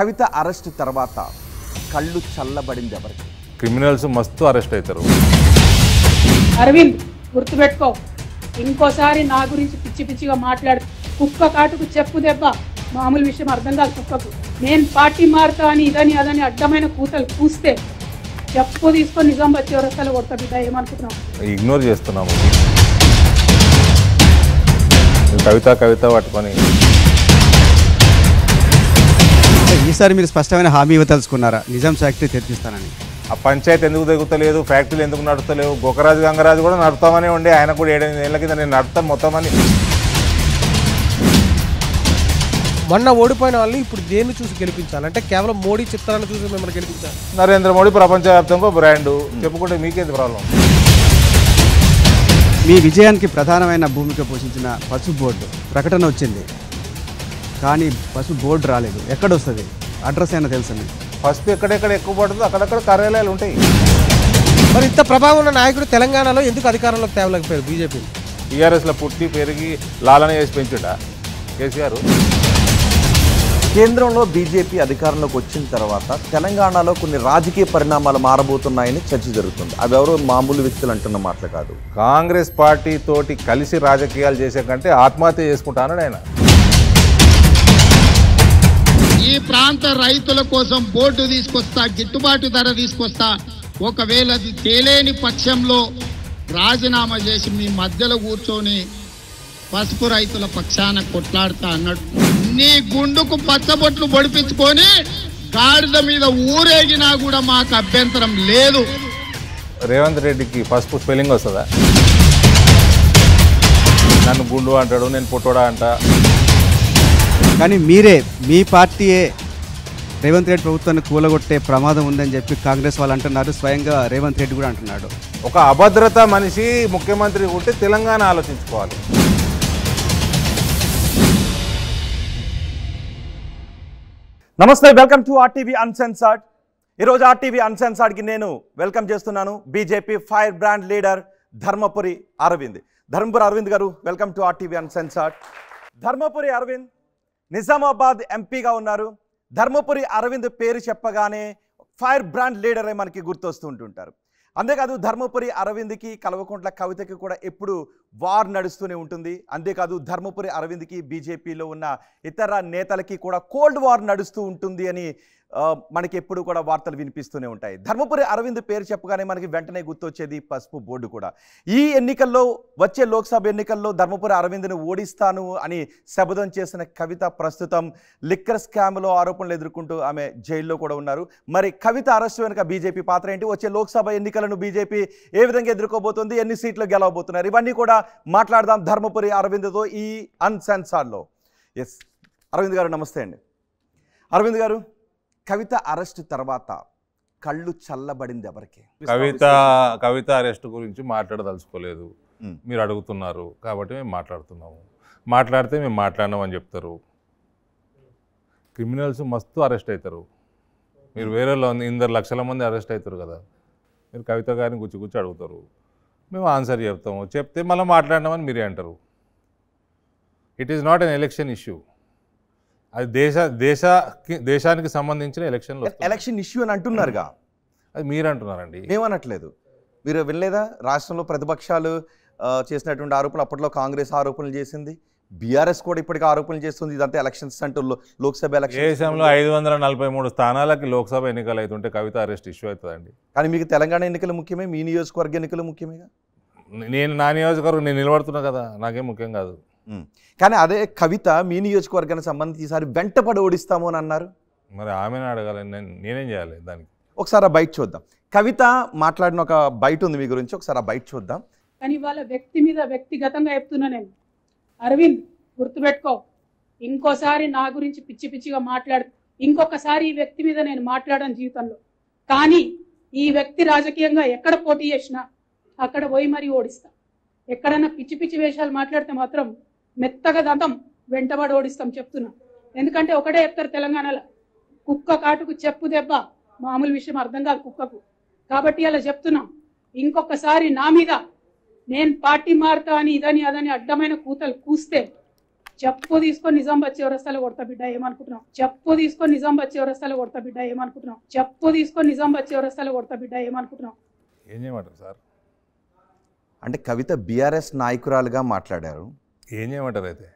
కవిత arrest తర్వాత కళ్ళు చల్లబడింది ఎవరికి క్రిమినల్స్ మస్తు అరెస్ట్ అవుతారు అరవింద్ గుర్తుపెట్టుకో ఇంకోసారి నా గురించి పిచ్చి పిచ్చిగా మాట్లాడు కుక్క కాటుకు చెప్పు దెబ్బ మామూలు విషయం అర్థం కాదు కుక్కకు నేను పార్టీ మారుతా అని ఇదని అదని అడ్డమైన కూతలు కూస్తే చెప్పు తీసుకొని నిజాం వచ్చే వరసలు కొడతా బిడ్డ ఏమనుకుంటున్నావు ఇగ్నోర్ చేస్తున్నాము కవిత కవిత పట్టుకొని ఈసారి మీరు స్పష్టమైన హామీ ఇవ్వదలుచుకున్నారా నిజాం ఫ్యాక్టరీ తెరిపిస్తానని ఆ పంచాయతీ ఎందుకు దిగుతలేదు ఫ్యాక్టరీలు ఎందుకు నడుతలేవు గోకరాజు గంగరాజు కూడా నడుతామని ఉండే ఆయన కూడా ఏడెనిమిది ఏళ్ళ కింద నేను నడతాం మొత్తం అని మొన్న ఓడిపోయిన వాళ్ళు ఇప్పుడు దేన్ని చూసి గెలిపించాలి అంటే కేవలం మోడీ చిత్రాన్ని చూసి మిమ్మల్ని గెలిపించాలి నరేంద్ర మోడీ ప్రపంచవ్యాప్తంగా బ్రాండ్ చెప్పుకుంటే మీకేది ప్రాబ్లం మీ విజయానికి ప్రధానమైన భూమిక పోషించిన పసుపు బోర్డు ప్రకటన వచ్చింది కానీ బస్సు బోర్డు రాలేదు ఎక్కడ వస్తుంది అడ్రస్ అయినా తెలుసా ఫస్ట్ ఎక్కడెక్కడ ఎక్కువ పడుతుందో అక్కడక్కడ కార్యాలయాలు ఉంటాయి మరి ఇంత ప్రభావం ఉన్న నాయకుడు తెలంగాణలో ఎందుకు అధికారంలోకి తేవలేకపోయారు బీజేపీ టీఆర్ఎస్లో పుట్టి పెరిగి లాలన చేసి పెంచుడా కేసీఆర్ కేంద్రంలో బీజేపీ అధికారంలోకి వచ్చిన తర్వాత తెలంగాణలో కొన్ని రాజకీయ పరిణామాలు మారబోతున్నాయని చర్చ జరుగుతుంది అవి ఎవరో మామూలు వ్యక్తులు అంటున్న మాటలు కాదు కాంగ్రెస్ పార్టీతోటి కలిసి రాజకీయాలు చేసే కంటే ఆత్మహత్య చేసుకుంటానని ఆయన ఈ ప్రాంత రైతుల కోసం బోర్డు తీసుకొస్తా గిట్టుబాటు ధర తీసుకొస్తా ఒకవేళ అది తేలేని పక్షంలో రాజీనామా చేసి మీ మధ్యలో కూర్చొని పసుపు రైతుల పక్షాన కొట్లాడతా అన్నట్టు నీ గుండుకు పచ్చబొట్లు పొడిపించుకొని గాడిద మీద ఊరేగినా కూడా మాకు అభ్యంతరం లేదు రేవంత్ రెడ్డికి పసుపు స్పెల్లింగ్ వస్తుందా నన్ను గుండు అంటాడు నేను పుట్టోడా అంట కానీ మీరే మీ పార్టీయే రేవంత్ రెడ్డి ప్రభుత్వాన్ని కూలగొట్టే ప్రమాదం ఉందని చెప్పి కాంగ్రెస్ వాళ్ళు అంటున్నారు స్వయంగా రేవంత్ రెడ్డి కూడా అంటున్నాడు ఒక అభద్రత మనిషి ముఖ్యమంత్రి ఉంటే తెలంగాణ ఆలోచించుకోవాలి నమస్తే వెల్కమ్ టు ఆర్టీవీ అన్సెన్సార్డ్ ఈరోజు ఆర్టీవీ అన్సెన్సార్డ్కి నేను వెల్కమ్ చేస్తున్నాను BJP fire brand leader Dharmapuri Arvind Dharmapuri Arvind గారు welcome to RTV uncensored Dharmapuri Arvind Nizamabad ఎంపీగా ఉన్నారు ధర్మపురి అరవింద్ పేరు చెప్పగానే ఫైర్ బ్రాండ్ లీడరే మనకి ఉంటుంటారు అంతేకాదు ధర్మపురి అరవింద్కి కల్వకుంట్ల కవితకి కూడా ఎప్పుడు వార్ నడుస్తూనే ఉంటుంది అంతేకాదు ధర్మపురి అరవింద్కి బీజేపీలో ఉన్న ఇతర నేతలకి కూడా కోల్డ్ వార్ నడుస్తూ ఉంటుంది అని మనకి ఎప్పుడు కూడా వార్తలు వినిపిస్తూనే ఉంటాయి ధర్మపురి అరవింద్ పేరు చెప్పగానే మనకి వెంటనే గుర్తొచ్చేది పసుపు బోర్డు కూడా ఈ ఎన్నికల్లో వచ్చే లోక్సభ ఎన్నికల్లో ధర్మపురి అరవింద్ను ఓడిస్తాను అని శబదం చేసిన కవిత ప్రస్తుతం లిక్కర్ స్కామ్లో ఆరోపణలు ఎదుర్కొంటూ ఆమె జైల్లో కూడా ఉన్నారు మరి కవిత అరెస్టు వెనుక బీజేపీ పాత్ర ఏంటి వచ్చే లోక్సభ ఎన్నికలను బీజేపీ ఏ విధంగా ఎదుర్కోబోతుంది ఎన్ని సీట్లు గెలవబోతున్నారు ఇవన్నీ కూడా మాట్లాడదాం ధర్మపురి అరవింద్తో ఈ అన్సెన్సార్లో ఎస్ అరవింద్ గారు నమస్తే అండి అరవింద్ గారు కవిత అరెస్ట్ తర్వాత కళ్ళు చల్లబడింది ఎవరికి కవిత కవిత అరెస్ట్ గురించి మాట్లాడదలుచుకోలేదు మీరు అడుగుతున్నారు కాబట్టి మేము మాట్లాడుతున్నాము మాట్లాడితే మేము మాట్లాడినాం అని చెప్తారు క్రిమినల్స్ మస్తు అరెస్ట్ అవుతారు మీరు వేరే ఇందరు లక్షల మంది అరెస్ట్ అవుతారు కదా మీరు కవిత గారిని గుచ్చి గుచ్చి అడుగుతారు మేము ఆన్సర్ చెప్తాము చెప్తే మళ్ళీ మాట్లాడినామని మీరే అంటారు it is not an election issue అది దేశ దేశ దేశానికి సంబంధించిన ఎలక్షన్ ఎలక్షన్ ఇష్యూ అని అంటున్నారుగా అది మీరు అంటున్నారండి ఏమనట్లేదు మీరు వెళ్ళలేదా రాష్ట్రంలో ప్రతిపక్షాలు చేసినటువంటి ఆరోపణలు అప్పట్లో కాంగ్రెస్ ఆరోపణలు చేసింది బీఆర్ఎస్ కూడా ఇప్పటికీ ఆరోపణలు చేస్తుంది ఇదంతా ఎలక్షన్స్ అంటూ లోక్సభ ఎలక్షన్ దేశంలో ఐదు వందల నలభై మూడు స్థానాలకి లోక్సభ ఎన్నికలు అవుతుంటే కవిత అరెస్ట్ ఇష్యూ అవుతుందండి కానీ మీకు తెలంగాణ ఎన్నికలు ముఖ్యమే మీ నియోజకవర్గ ఎన్నికలు ముఖ్యమేగా నేను నా నియోజకవర్గం నేను నిలబడుతున్నా కదా నాకేం ముఖ్యం కాదు కానీ అదే కవిత మీ నియోజకవర్గానికి సంబంధించి ఈసారి వెంటపడి ఓడిస్తాము అని అన్నారు మరి ఆమెను అడగాలి నేనేం చేయాలి దానికి ఒకసారి ఆ బయట చూద్దాం కవిత మాట్లాడిన ఒక బయట ఉంది మీ గురించి ఒకసారి ఆ బయట చూద్దాం కానీ వాళ్ళ వ్యక్తి మీద వ్యక్తిగతంగా చెప్తున్నా నేను అరవింద్ గుర్తుపెట్టుకో ఇంకోసారి నా గురించి పిచ్చి పిచ్చిగా మాట్లాడు ఇంకొకసారి ఈ వ్యక్తి మీద నేను మాట్లాడాను జీవితంలో కానీ ఈ వ్యక్తి రాజకీయంగా ఎక్కడ పోటీ చేసినా అక్కడ పోయి మరీ ఓడిస్తా ఎక్కడన్నా పిచ్చి పిచ్చి వేషాలు మాట్లాడితే మాత్రం మెత్తగా దంతం వెంటబడి ఓడిస్తాం చెప్తున్నా ఎందుకంటే ఒకటే చెప్తారు తెలంగాణలో కుక్క కాటుకు చెప్పు దెబ్బ మామూలు విషయం అర్థం కాదు కుక్కకు కాబట్టి అలా చెప్తున్నాం ఇంకొకసారి నా మీద నేను పార్టీ మారుతా అని ఇదని అదని అడ్డమైన కూతలు కూస్తే చెప్పు తీసుకొని నిజాం బచ్చి ఎవరస్తాలో కొడతా బిడ్డ ఏమనుకుంటున్నాం చెప్పు తీసుకొని నిజాం బచ్చి ఎవరస్తాలో కొడతా బిడ్డ ఏమనుకుంటున్నాం చెప్పు తీసుకొని నిజాం బచ్చి ఎవరస్తాలో కొడతా బిడ్డ ఏమనుకుంటున్నాం ఏం సార్ అంటే కవిత బీఆర్ఎస్ నాయకురాలుగా మాట్లాడారు ఏం చేయమంటారు అయితే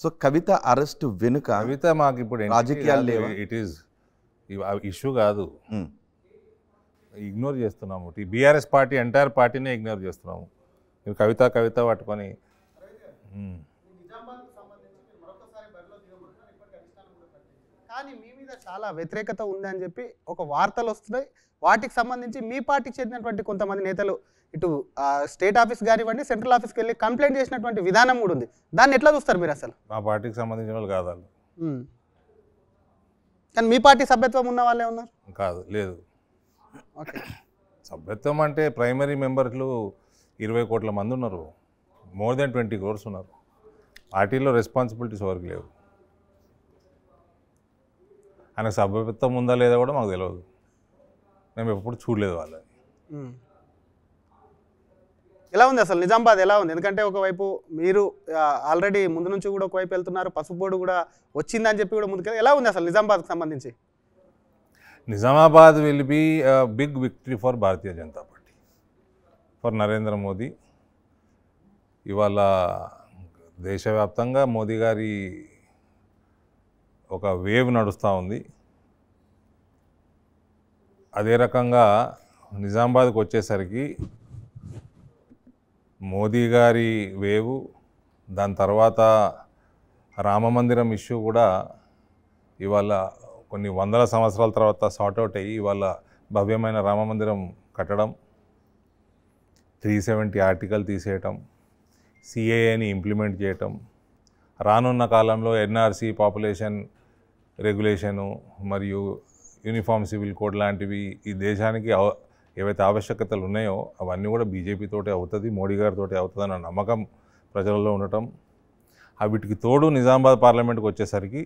సో కవిత అరెస్ట్ వెనుక కవిత మాకు ఇప్పుడు రాజకీయాలు లేవు ఇట్ ఈస్ ఇష్యూ కాదు ఇగ్నోర్ చేస్తున్నాము బీఆర్ఎస్ పార్టీ ఎంటైర్ పార్టీనే ఇగ్నోర్ చేస్తున్నాము మీరు కవిత కవిత పట్టుకొని కానీ మీ మీద చాలా వ్యతిరేకత ఉందని చెప్పి ఒక వార్తలు వస్తున్నాయి వాటికి సంబంధించి మీ పార్టీకి చెందినటువంటి కొంతమంది నేతలు ఇటు స్టేట్ ఆఫీస్ కానివ్వండి సెంట్రల్ ఆఫీస్కి వెళ్ళి కంప్లైంట్ చేసినటువంటి విధానం కూడా ఉంది దాన్ని ఎట్లా చూస్తారు మీరు అసలు మా పార్టీకి సంబంధించిన వాళ్ళు కాదు కానీ మీ పార్టీ సభ్యత్వం ఉన్న వాళ్ళే ఉన్నారు కాదు లేదు సభ్యత్వం అంటే ప్రైమరీ మెంబర్లు ఇరవై కోట్ల మంది ఉన్నారు మోర్ దెన్ ట్వంటీ క్రోర్స్ ఉన్నారు పార్టీలో రెస్పాన్సిబిలిటీస్ ఎవరికి లేవు ఆయనకు సభ్యత్వం ఉందా లేదా కూడా మాకు తెలియదు మేము ఎప్పుడు చూడలేదు వాళ్ళని ఎలా ఉంది అసలు నిజామాబాద్ ఎలా ఉంది ఎందుకంటే ఒకవైపు మీరు ఆల్రెడీ ముందు నుంచి కూడా ఒకవైపు వెళ్తున్నారు పసుపు బోర్డు కూడా వచ్చిందని చెప్పి కూడా ముందుకు ఎలా ఉంది అసలు నిజామాబాద్కి సంబంధించి Nizamabad will be big victory for Bharatiya Janata party for Narendra Modi ఇవాళ దేశవ్యాప్తంగా మోదీ గారి ఒక వేవ్ నడుస్తూ ఉంది అదే రకంగా నిజామాబాద్కి వచ్చేసరికి మోదీ గారి వేవు దాని తర్వాత రామమందిరం ఇష్యూ కూడా ఇవాళ కొన్ని వందల సంవత్సరాల తర్వాత సార్ట్అవుట్ అయ్యి ఇవాళ భవ్యమైన రామమందిరం కట్టడం త్రీ సెవెంటీ ఆర్టికల్ తీసేయటం సిఏఏని ఇంప్లిమెంట్ చేయటం రానున్న కాలంలో ఎన్ఆర్సి పాపులేషన్ రెగ్యులేషను మరియు యూనిఫామ్ సివిల్ కోడ్ లాంటివి ఈ దేశానికి ఏవైతే ఆవశ్యకతలు ఉన్నాయో అవన్నీ కూడా బీజేపీతోటే అవుతుంది మోడీ గారితో అవుతుంది అన్న నమ్మకం ప్రజలలో ఉండటం వీటికి తోడు నిజామాబాద్ పార్లమెంట్కి వచ్చేసరికి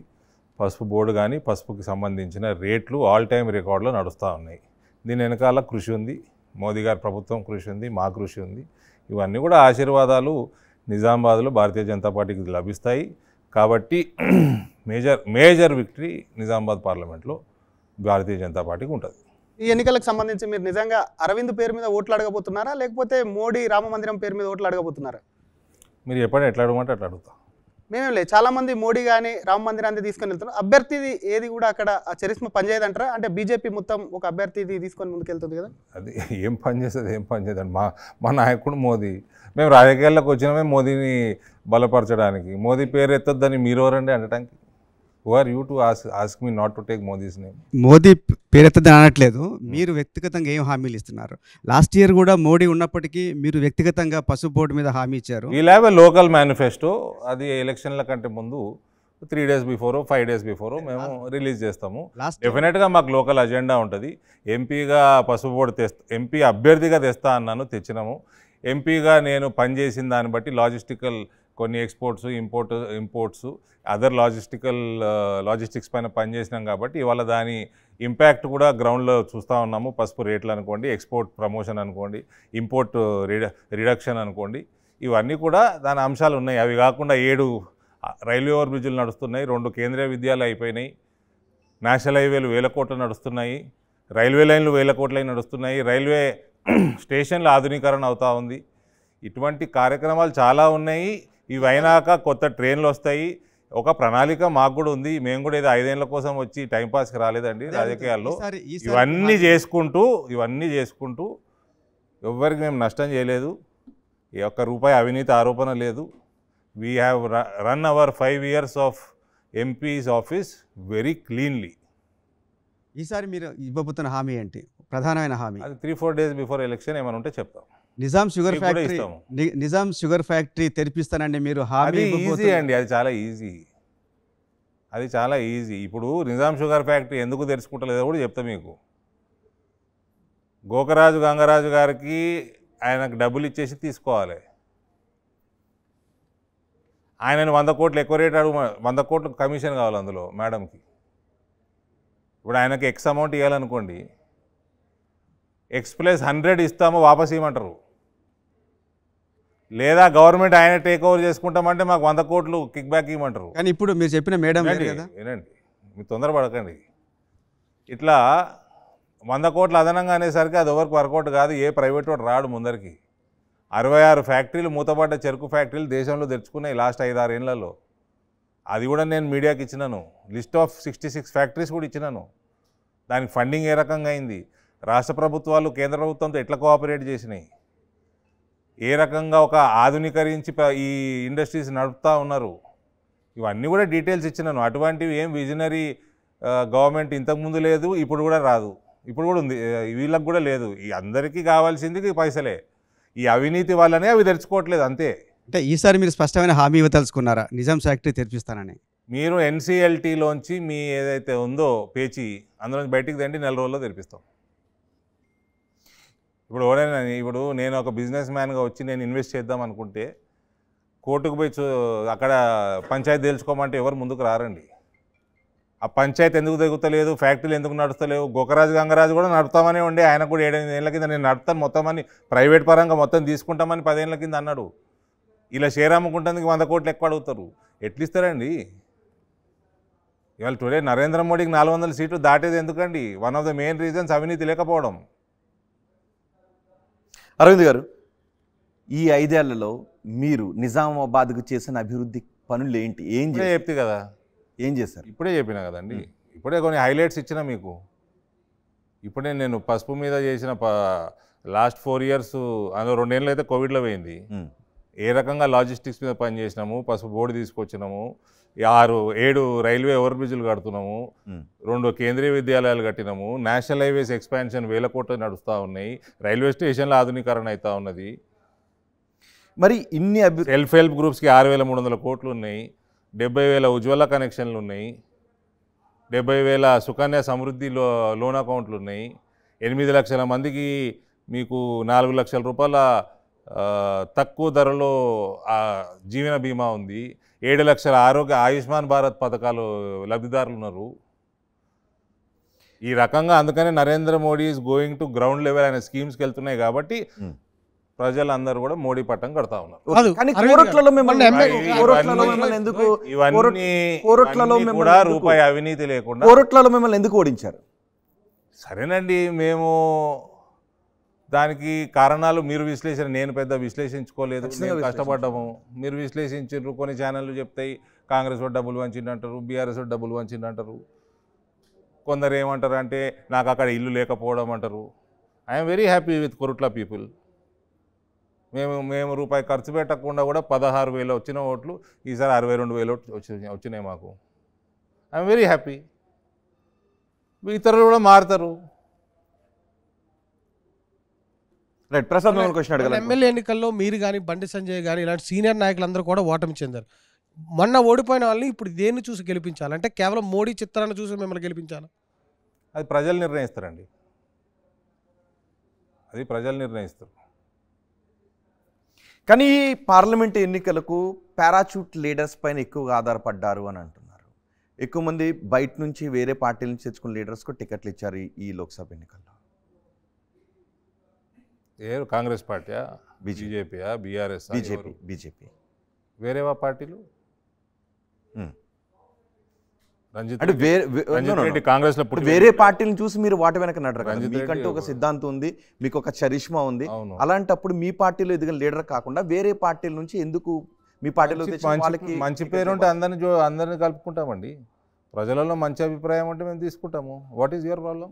పసుపు బోర్డు కానీ పసుపుకి సంబంధించిన రేట్లు ఆల్ టైమ్ రికార్డులో నడుస్తూ ఉన్నాయి దీని వెనకాల కృషి ఉంది మోదీ గారి ప్రభుత్వం కృషి ఉంది మా కృషి ఉంది ఇవన్నీ కూడా ఆశీర్వాదాలు నిజామాబాద్లో భారతీయ జనతా పార్టీకి లభిస్తాయి కాబట్టి మేజర్ మేజర్ విక్టరీ నిజామాబాద్ పార్లమెంట్లో భారతీయ జనతా పార్టీకి ఉంటుంది ఈ ఎన్నికలకు సంబంధించి మీరు నిజంగా అరవింద్ పేరు మీద ఓట్లు అడగబోతున్నారా లేకపోతే మోడీ రామ మందిరం పేరు మీద ఓట్లు అడగబోతున్నారా మీరు చెప్పండి ఎట్లా అడగమంటే అట్లా అడుగుతా మేమేం లేదు చాలామంది మోడీ కానీ రామ మందిరాన్ని తీసుకొని వెళ్తున్నారు అభ్యర్థిది ఏది కూడా అక్కడ ఆ చరిస్మ పనిచేయదు అంటారా అంటే బీజేపీ మొత్తం ఒక అభ్యర్థిది తీసుకొని ముందుకెళ్తుంది కదా అది ఏం పని చేస్తుంది ఏం పని చేయదండి మా మా నాయకుడు మోదీ మేము రాజకీయాల్లోకి వచ్చినామే మోదీని బలపరచడానికి మోదీ పేరు ఎత్తొద్దని ఎవరండి అనడానికి are you to ask ask me not to take Modi's name Modi పేరెత్తదని అనట్లేదు మీరు వ్యక్తిగతంగా ఏం హామీలు ఇస్తున్నారు లాస్ట్ ఇయర్ కూడా మోడీ ఉన్నప్పటికీ మీరు వ్యక్తిగతంగా పసుపు బోర్డు మీద హామీ ఇచ్చారు ఈ ల్యాబ్ లోకల్ మేనిఫెస్టో అది ఎలక్షన్ల కంటే ముందు three days before five days before మేము రిలీజ్ చేస్తాము డెఫినెట్గా మాకు లోకల్ అజెండా ఉంటుంది ఎంపీగా పసుపు బోర్డు తెస్తా ఎంపీ అభ్యర్థిగా తెస్తా అన్నాను తెచ్చినాము ఎంపీగా నేను పనిచేసిన దాన్ని బట్టి లాజిస్టికల్ కొన్ని exports import imports other logistical logistics పైన పనిచేసినాం కాబట్టి ఇవాళ దాని ఇంపాక్ట్ కూడా గ్రౌండ్లో చూస్తూ ఉన్నాము పసుపు రేట్లు అనుకోండి ఎక్స్పోర్ట్ ప్రమోషన్ అనుకోండి ఇంపోర్ట్ రిడక్షన్ అనుకోండి ఇవన్నీ కూడా దాని అంశాలు ఉన్నాయి అవి కాకుండా ఏడు రైల్వే ఓవర్ బ్రిడ్జ్లు నడుస్తున్నాయి రెండు కేంద్రీయ విద్యాలు అయిపోయినాయి నేషనల్ హైవేలు వేల కోట్లు నడుస్తున్నాయి రైల్వే లైన్లు వేల కోట్లై నడుస్తున్నాయి రైల్వే స్టేషన్ల ఆధునీకరణ అవుతూ ఉంది ఇటువంటి కార్యక్రమాలు చాలా ఉన్నాయి ఇవి అయినాక కొత్త ట్రైన్లు వస్తాయి ఒక ప్రణాళిక మాకు కూడా ఉంది మేము కూడా ఏదో ఐదేళ్ల కోసం వచ్చి టైంపాస్కి రాలేదండి రాజకీయాల్లో ఇవన్నీ చేసుకుంటూ ఇవన్నీ చేసుకుంటూ ఎవరికి మేము నష్టం చేయలేదు ఈ ఒక్క రూపాయి అవినీతి ఆరోపణ లేదు we have run our five years of MPs office very cleanly ఈసారి మీరు ఇవ్వబోతున్న హామీ ఏంటి ప్రధానమైన హామీ అది three four days before election ఏమైనా ఉంటే చెప్తాం Nizam sugar factory Nizam sugar factory తెరిపిస్తానండి మీరు హామీ ఈజీ అండి అది చాలా ఈజీ అది చాలా ఈజీ ఇప్పుడు నిజాం షుగర్ ఫ్యాక్టరీ ఎందుకు తెరుచుకుంటలేదో కూడా చెప్తా మీకు గోకరాజు గంగరాజు గారికి ఆయనకు డబ్బులు ఇచ్చేసి తీసుకోవాలి ఆయనను వంద కోట్లు ఎక్కువ రేట్ అడుగు వంద కోట్లు కమిషన్ కావాలి అందులో మేడంకి ఇప్పుడు ఆయనకు ఎక్స్ అమౌంట్ ఇవ్వాలనుకోండి ఎక్స్ ప్లస్ హండ్రెడ్ ఇస్తామో వాపస్ ఇవ్వమంటారు లేదా గవర్నమెంట్ ఆయన టేక్ ఓవర్ చేసుకుంటామంటే మాకు వంద కోట్లు కిక్ బ్యాక్ ఇవ్వమంటారు కానీ ఇప్పుడు మీరు చెప్పిన మేడం వినండి మీరు తొందరపడకండి ఇట్లా వంద కోట్లు అదనంగా అనేసరికి అది ఎవరికి వర్కౌట్ కాదు ఏ ప్రైవేట్ వాడు రాడు ముందరికి అరవై ఆరు ఫ్యాక్టరీలు మూతపడ్డ చెరుకు ఫ్యాక్టరీలు దేశంలో తెరుచుకున్నాయి లాస్ట్ ఐదారు ఏళ్ళలో అది కూడా నేను మీడియాకి ఇచ్చినాను list of sixty six factories కూడా ఇచ్చినాను దానికి ఫండింగ్ ఏ రకంగా అయింది రాష్ట్ర ప్రభుత్వాలు కేంద్ర ప్రభుత్వంతో ఎట్లా కోఆపరేట్ చేసినాయి ఏ రకంగా ఒక ఆధునీకరించి ఈ ఇండస్ట్రీస్ నడుపుతూ ఉన్నారు ఇవన్నీ కూడా డీటెయిల్స్ ఇచ్చినాను అటువంటివి ఏం విజనరీ గవర్నమెంట్ ఇంతకుముందు లేదు ఇప్పుడు కూడా రాదు ఇప్పుడు కూడా ఉంది వీళ్ళకి కూడా లేదు ఈ అందరికీ కావాల్సింది పైసలే ఈ అవినీతి వల్లనే అవి తెరుచుకోవట్లేదు అంతే అంటే ఈసారి మీరు స్పష్టమైన హామీ ఇవ్వదలుచుకున్నారా నిజాం ఫ్యాక్టరీ తెరిపిస్తానని మీరు ఎన్సీఎల్టీలోంచి మీ ఏదైతే ఉందో పేచి అందులోంచి బయటికి తండి నెల రోజుల్లో తెరిపిస్తాం ఇప్పుడు ఎవరైనా ఇప్పుడు నేను ఒక బిజినెస్ మ్యాన్గా వచ్చి నేను ఇన్వెస్ట్ చేద్దాం అనుకుంటే కోర్టుకు పోయి అక్కడ పంచాయతీ తెలుసుకోమంటే ఎవరు ముందుకు రారండి ఆ పంచాయతీ ఎందుకు తగ్గుతలేదు ఫ్యాక్టరీలు ఎందుకు నడుస్తలేవు గోకరాజు గంగరాజు కూడా నడుపుతామనే ఉండే ఆయన కూడా ఏడెనిమిది ఏళ్ళ కింద నేను నడుపుతాను మొత్తం అని ప్రైవేట్ పరంగా మొత్తం తీసుకుంటామని పదేళ్ళ కింద అన్నాడు ఇలా షేర్ అమ్ముకుంటానికి వంద కోట్లు ఎక్కువ అడుగుతారు ఎట్లిస్తారండి ఇవాళ టుడే నరేంద్ర మోడీకి నాలుగు వందల సీట్లు దాటేది ఎందుకండి one of the main reasons అవినీతి లేకపోవడం అరవింద్ గారు ఈ ఐదేళ్లలో మీరు నిజామాబాద్కు చేసిన అభివృద్ధి పనులు ఏంటి ఏం చెప్తే కదా ఏం చేశారు ఇప్పుడే చెప్పినా కదండి ఇప్పుడే కొన్ని హైలైట్స్ ఇచ్చిన మీకు ఇప్పుడే నేను పసుపు మీద చేసిన లాస్ట్ ఫోర్ ఇయర్స్ అందులో రెండేళ్ళు అయితే కోవిడ్లో పోయింది ఏ రకంగా లాజిస్టిక్స్ మీద పనిచేసినాము పసుపు బోర్డు తీసుకొచ్చినాము ఆరు ఏడు రైల్వే ఓవర్ బ్రిడ్జ్లు కడుతున్నాము రెండు కేంద్రీయ విద్యాలయాలు కట్టినాము నేషనల్ హైవేస్ ఎక్స్పాన్షన్ వేల కోట్లు నడుస్తూ ఉన్నాయి రైల్వే స్టేషన్ల ఆధునీకరణ అవుతా ఉన్నది మరి ఇన్ని సెల్ఫ్ హెల్ప్ గ్రూప్స్కి ఆరు వేల మూడు వందల కోట్లు ఉన్నాయి డెబ్బై వేల ఉజ్వల కనెక్షన్లు ఉన్నాయి డెబ్బై వేల సుకన్య సమృద్ధి లో లోన్ అకౌంట్లు ఉన్నాయి ఎనిమిది లక్షల మందికి మీకు నాలుగు లక్షల రూపాయల తక్కువ ధరలో జీవన బీమా ఉంది ఏడు లక్షల ఆరోగ్య ఆయుష్మాన్ భారత్ పథకాలు లబ్ధిదారులు ఉన్నారు ఈ రకంగా అందుకనే Narendra Modi is going to ground level అనే స్కీమ్స్కి వెళ్తున్నాయి కాబట్టి ప్రజలందరూ కూడా మోడీ పట్టం కడతా ఉన్నారు కూడా రూపాయి అవినీతి లేకుండా మిమ్మల్ని ఎందుకు ఓడించారు సరేనండి మేము దానికి కారణాలు మీరు విశ్లేషణ నేను పెద్ద విశ్లేషించుకోలేదు కష్టపడము మీరు విశ్లేషించారు కొన్ని ఛానళ్ళు చెప్తాయి కాంగ్రెస్ వాడు డబ్బులు వంచిండు అంటారు బీఆర్ఎస్ వాడు డబ్బులు వంచిండు అంటారు కొందరు ఏమంటారు అంటే నాకు అక్కడ ఇల్లు లేకపోవడం అంటారు I'm very happy with Korutla people మేము మేము రూపాయి ఖర్చు పెట్టకుండా కూడా పదహారు వేలు వచ్చిన ఓట్లు ఈసారి అరవై రెండు వేలు వచ్చినాయి మాకు ఐఎమ్ వెరీ హ్యాపీ ఇతరులు కూడా మారుతారు రైట్ ప్రసాద్ క్వశ్చన్ అడగాలి ఎమ్మెల్యే ఎన్నికల్లో మీరు కానీ బండి సంజయ్ కానీ ఇలాంటి సీనియర్ నాయకులందరూ కూడా ఓటమి చెందారు మొన్న ఓడిపోయిన వాళ్ళని ఇప్పుడు దేన్ని చూసి గెలిపించాలి అంటే కేవలం మోడీ చిత్రాన్ని చూసి మిమ్మల్ని గెలిపించాలి అది ప్రజలు నిర్ణయిస్తారండి అది ప్రజలు నిర్ణయిస్తారు కానీ పార్లమెంట్ ఎన్నికలకు పారాచూట్ లీడర్స్ పైన ఎక్కువగా ఆధారపడ్డారు అని అంటున్నారు ఎక్కువ మంది బయట నుంచి వేరే పార్టీల నుంచి తెచ్చుకున్న లీడర్స్కు టికెట్లు ఇచ్చారు ఈ లోక్సభ ఎన్నికల్లో ఏరు కాంగ్రెస్ పార్టీయా బీజేపీయా బీఆర్ఎస్ బీజేపీ బీజేపీ వేరేవా పార్టీలు అంటే వేరే రెడ్డి కాంగ్రెస్ వేరే పార్టీలను చూసి మీరు వాటి వెనక నడరు మీకంటే ఒక సిద్ధాంతం ఉంది మీకు ఒక చరిష్మా ఉంది అలాంటప్పుడు మీ పార్టీలో ఎదిగిన లీడర్ కాకుండా వేరే పార్టీల నుంచి ఎందుకు మీ పార్టీలో మంచి పేరు ఉంటే అందరిని అందరిని కలుపుకుంటామండి ప్రజలలో మంచి అభిప్రాయం అంటే మేము తీసుకుంటాము వాట్ ఈస్ యువర్ ప్రాబ్లం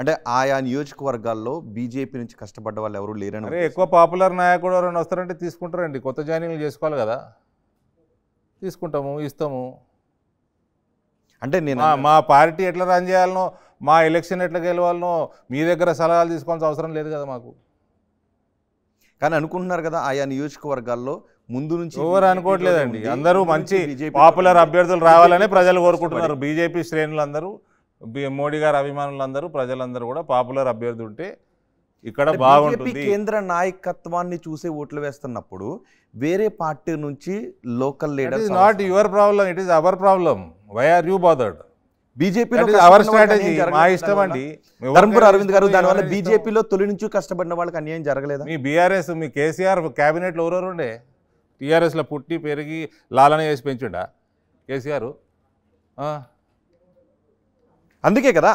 అంటే ఆయా నియోజకవర్గాల్లో బీజేపీ నుంచి కష్టపడ్డ వాళ్ళు ఎవరు లేరని అరే ఎక్కువ పాపులర్ నాయకుడు ఎవరైనా వస్తారంటే తీసుకుంటారండి కొత్త జాయినింగ్లు చేసుకోవాలి కదా తీసుకుంటాము ఇస్తాము అంటే నేను మా పార్టీ ఎట్లా రన్ చేయాలనో మా ఎలక్షన్ ఎట్లా గెలవాలనో మీ దగ్గర సలహాలు తీసుకోవాల్సిన అవసరం లేదు కదా మాకు కానీ అనుకుంటున్నారు కదా ఆయా నియోజకవర్గాల్లో ముందు నుంచి ఎవరు అనుకోవట్లేదండి అందరూ మంచి పాపులర్ అభ్యర్థులు రావాలని ప్రజలు కోరుకుంటున్నారు బీజేపీ శ్రేణులు అందరూ మోడీ గారు అభిమానులందరూ ప్రజలందరూ కూడా పాపులర్ అభ్యర్థి ఉంటే ఇక్కడ బాగుంటుంది కేంద్ర నాయకత్వాన్ని చూసి ఓట్లు వేస్తున్నప్పుడు వేరే పార్టీ నుంచి local leader not your problem it is our problem why are you bothered BJP our strategy మా ఇష్టం అండి ధర్మపుర అరవింద్ గారు దానివల్ల బీజేపీలో తొలి నుంచి కష్టపడిన వాళ్ళకి అన్యాయం జరగలేదు మీ బీఆర్ఎస్ మీ కేసీఆర్ క్యాబినెట్లో ఎవరెవరు ఉండే టీఆర్ఎస్లో పుట్టి పెరిగి లాలన వేసి పెంచుండ కేసీఆర్ అందుకే కదా